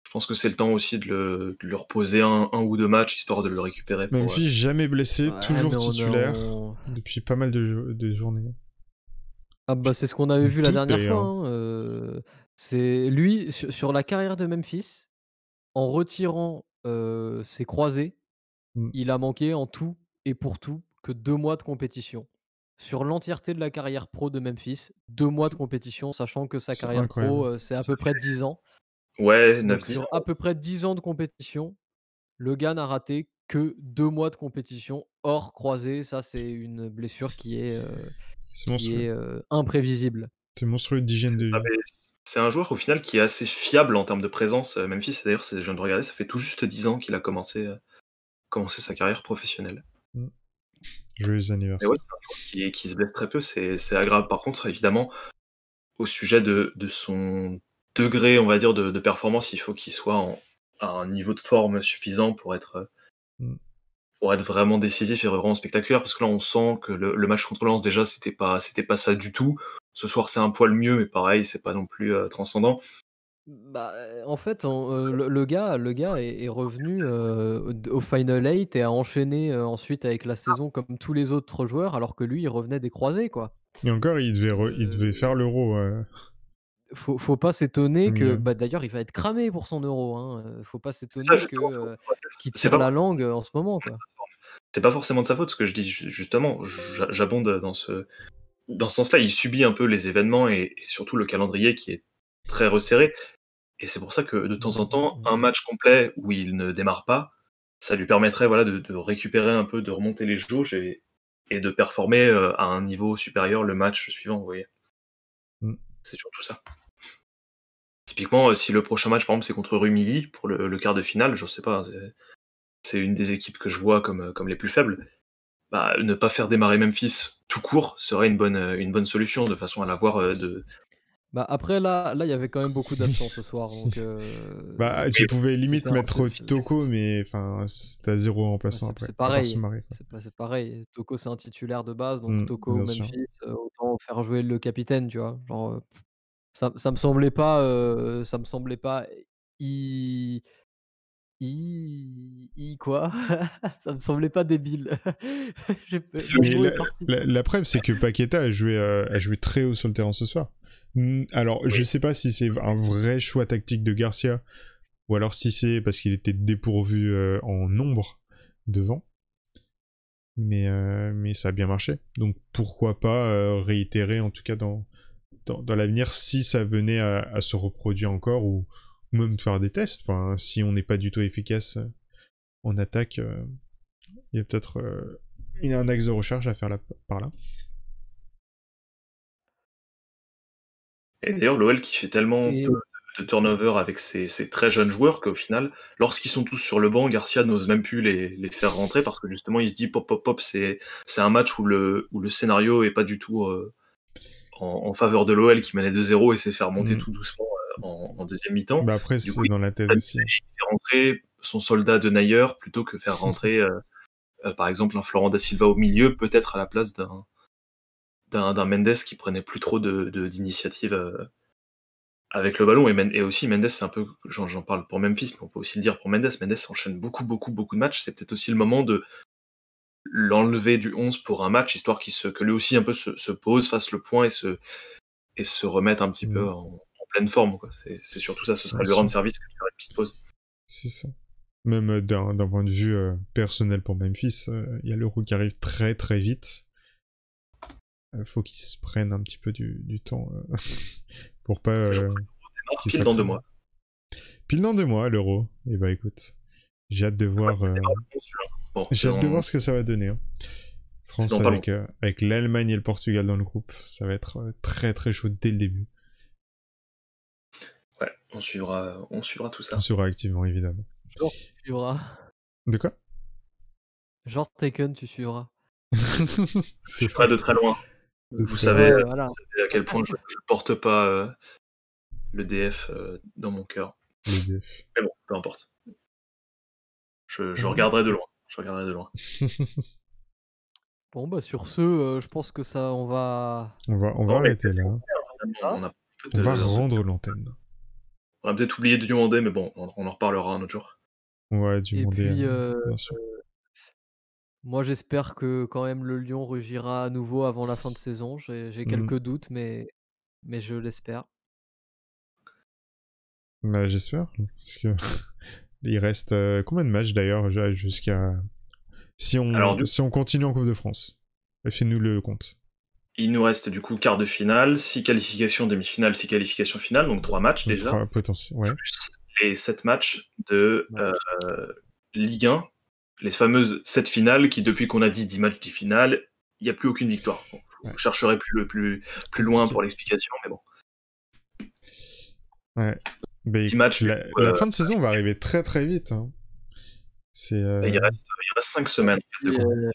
Je pense que c'est le temps aussi de le, reposer un, ou deux matchs histoire de le récupérer. Memphis jamais blessé, toujours titulaire depuis pas mal de, journées. Ah bah c'est ce qu'on avait vu la dernière fois. Hein, euh, c'est lui sur, la carrière de Memphis, en retirant euh, ses croisés, mm. il a manqué en tout et pour tout que deux mois de compétition sur l'entièreté de la carrière pro de Memphis, deux mois de compétition, sachant que sa carrière pro, euh, c'est à peu près 10 ans. Ouais, 9 10 Sur à peu près 10 ans de compétition, le gars n'a raté que deux mois de compétition hors croisé. Ça, c'est une blessure qui est, euh, euh, imprévisible. C'est monstrueux d'hygiène de vie. C'est un joueur au final qui est assez fiable en termes de présence. Memphis, d'ailleurs, je viens de regarder, ça fait tout juste 10 ans qu'il a commencé sa carrière professionnelle. Joyeux anniversaire. c'est un joueur qui, se blesse très peu, c'est agréable. Par contre, évidemment, au sujet de, son degré, on va dire, de, performance, il faut qu'il soit à un niveau de forme suffisant pour être, mm. pour être vraiment décisif et vraiment spectaculaire. Parce que là, on sent que le, match contre Lens, déjà, c'était pas, c'était pas ça du tout. Ce soir, c'est un poil mieux, mais pareil, c'est pas non plus euh, transcendant. Bah, euh, en fait, euh, le, gars, le gars est, revenu euh, au Final 8 et a enchaîné ensuite avec la ah. saison comme tous les autres joueurs, alors que lui, il revenait des croisés, quoi. Et encore, il devait, il devait faire l'euro. faut, faut pas s'étonner que, bah, d'ailleurs, il va être cramé pour son euro. Hein. Faut pas s'étonner que qu'il tire la langue en ce moment, quoi. c'est pas forcément de sa faute ce que je dis justement. J'abonde dans ce dans ce sens-là. Il subit un peu les événements et surtout le calendrier qui est très resserré. Et c'est pour ça que de temps en temps, mmh. un match complet où il ne démarre pas, ça lui permettrait voilà, de, récupérer un peu, de remonter les jauges et, de performer euh, à un niveau supérieur le match suivant, vous voyez. Mmh. C'est surtout ça. Typiquement, euh, si le prochain match, par exemple, c'est contre Rumilly pour le, quart de finale, je ne sais pas, c'est une des équipes que je vois comme, euh, comme les plus faibles. Bah, ne pas faire démarrer Memphis tout court serait une bonne, une bonne solution de façon à l'avoir de, bah après là, là il y avait quand même beaucoup d'absence ce soir donc. Euh, bah euh, tu pouvais limite mettre Toko mais enfin t'as zéro passant après. C'est pareil. C'est pareil. Toko c'est un titulaire de base donc mmh, Toko Memphis euh, autant faire jouer le capitaine tu vois ça, me semblait pas ça me semblait pas i i, I quoi ça me semblait pas débile. la, preuve c'est que Paqueta a joué a joué très haut sur le terrain ce soir. Alors, je sais pas si c'est un vrai choix tactique de Garcia, ou alors si c'est parce qu'il était dépourvu euh, en nombre devant. Mais, euh, mais ça a bien marché. Donc pourquoi pas euh, réitérer en tout cas dans, dans, l'avenir si ça venait à, se reproduire encore ou, même faire des tests. Enfin, si on n'est pas du tout efficace en attaque, il y a peut-être un axe de recherche à faire par là. Et d'ailleurs, l'OL qui fait tellement de turnover avec ses, très jeunes joueurs qu'au final, lorsqu'ils sont tous sur le banc, Garcia n'ose même plus les, faire rentrer parce que justement, il se dit pop, pop, pop, c'est un match où le, où le scénario est pas du tout euh, en, faveur de l'OL qui menait 2-0 et s'est fait remonter mm. tout doucement euh, en, deuxième mi-temps. Bah, après, c'est dans la tête aussi. Il fait rentrer son soldat de Nayer plutôt que faire rentrer, euh, par exemple, un Florent da Silva au milieu, peut-être à la place d'un d'un Mendes qui prenait plus trop d'initiatives de, d'initiative euh, avec le ballon. Et, aussi, Mendes, c'est un peu, j'en parle pour Memphis, mais on peut aussi le dire pour Mendes. Mendes enchaîne beaucoup, beaucoup, beaucoup de matchs. C'est peut-être aussi le moment de l'enlever du 11 pour un match, histoire qu'il se, que lui aussi un peu se, pose, fasse le point et se, et se remette un petit peu mm. en, pleine forme. C'est surtout ça, ce sera lui rendre service que une petite pause. ça même euh, d'un point de vue euh, personnel pour Memphis, il y a l'euro qui arrive très très vite. Euh, faut qu'ils se prennent un petit peu du, temps euh, pour pas. Euh, pile dans deux mois. Pile dans deux mois l'euro. Et eh bah ben, écoute, j'ai hâte de voir. Hein, j'ai hâte de voir ce que ça va donner. Hein. France avec, avec l'Allemagne et le Portugal dans le groupe, ça va être très très chaud dès le début. Ouais, on suivra, on suivra tout ça. On suivra activement évidemment. De quoi Genre Taken, tu suivras. C'est pas de très loin. Vous, euh, savez, à quel point je, ne porte pas euh, le DF euh, dans mon cœur. Mais bon, peu importe. Je, regarderai de loin. Je regarderai de loin. bon bah sur ce, je pense que ça, on va. On va, arrêter là. On, va rendre l'antenne. On a peut-être oublié de demander, mais bon, on, en reparlera un autre jour. Ouais, demander. Et sûr. Moi, j'espère que quand même le Lyon rugira à nouveau avant la fin de saison. J'ai mmh quelques doutes, mais, mais je l'espère. Bah, j'espère. Parce que il reste euh, combien de matchs d'ailleurs jusqu'à. Si on, si on continue en Coupe de France, fais-nous le compte. Il nous reste du coup quart de finale, six qualifications, demi-finale, six qualifications finale, donc trois matchs déjà, Trois potentiels. Ouais. sept matchs de euh, Ligue 1 les fameuses 7 finales qui, depuis qu'on a dit 10 matchs, 10 finales, il n'y a plus aucune victoire. vous chercherez plus, plus, loin pour l'explication, mais bon. Ouais. 10 matchs, la, euh, fin de saison va arriver très très vite. Hein. Euh, il, reste, il reste 5 semaines. de euh...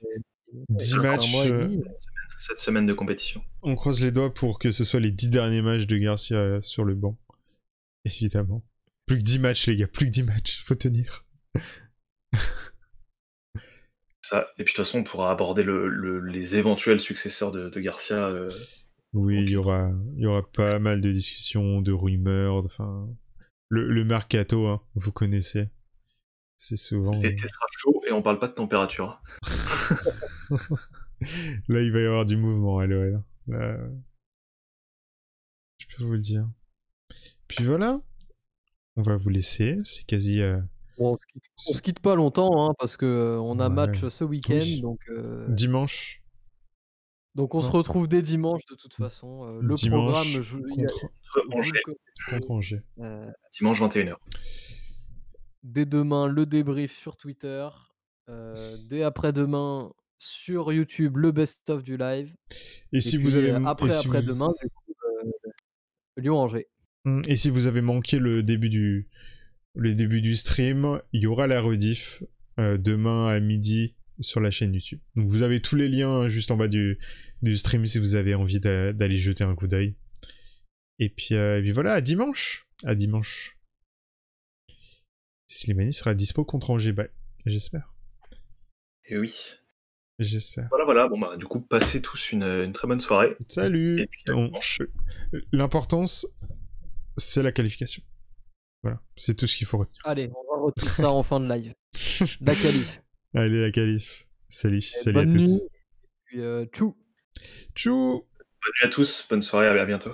10 matchs. Mois euh, semaines de compétition. On croise les doigts pour que ce soit les 10 derniers matchs de Garcia sur le banc. Évidemment. Plus que 10 matchs, les gars, plus que 10 matchs, faut tenir. Et puis de toute façon, on pourra aborder les éventuels successeurs de, Garcia. Euh, oui, il y, aura, y aura pas mal de discussions, de rumeurs, enfin... Le, le mercato, hein, vous connaissez. C'est souvent... Et euh, sera chaud et on parle pas de température. Là, il va y avoir du mouvement allez. Je peux vous le dire. Puis voilà. On va vous laisser. C'est quasi... Euh, on, se quitte, pas longtemps hein, parce que euh, on a match ce week-end. Donc, euh, Dimanche. Donc on se hein. retrouve dès dimanche de toute façon. Euh, le dimanche programme, contre, dimanche 21h. Dès demain, le débrief sur Twitter. dès après-demain, sur YouTube, le best-of du live. Et, si vous avez après, après demain, Lyon-Angers. Mmh, et si vous avez manqué le début du, le début du stream, il y aura la rediff euh, demain à midi sur la chaîne YouTube. Donc vous avez tous les liens hein, juste en bas du, du, stream si vous avez envie d'aller jeter un coup d'œil. Euh, et puis, voilà, à dimanche. À dimanche. Slimani sera dispo contre Angers, j'espère. Et eh oui. J'espère. Voilà, voilà. Bon, bah, du coup, passez tous une, très bonne soirée. Salut. et euh, L'importance, c'est la qualification. Voilà, c'est tout ce qu'il faut retenir. Allez, on va retenir ça en fin de live. La calife. Allez, la calife. Salut, salut à tous. Nuit. Et puis, euh, tchou. Tchou. Bonne nuit à tous, bonne soirée, à bientôt.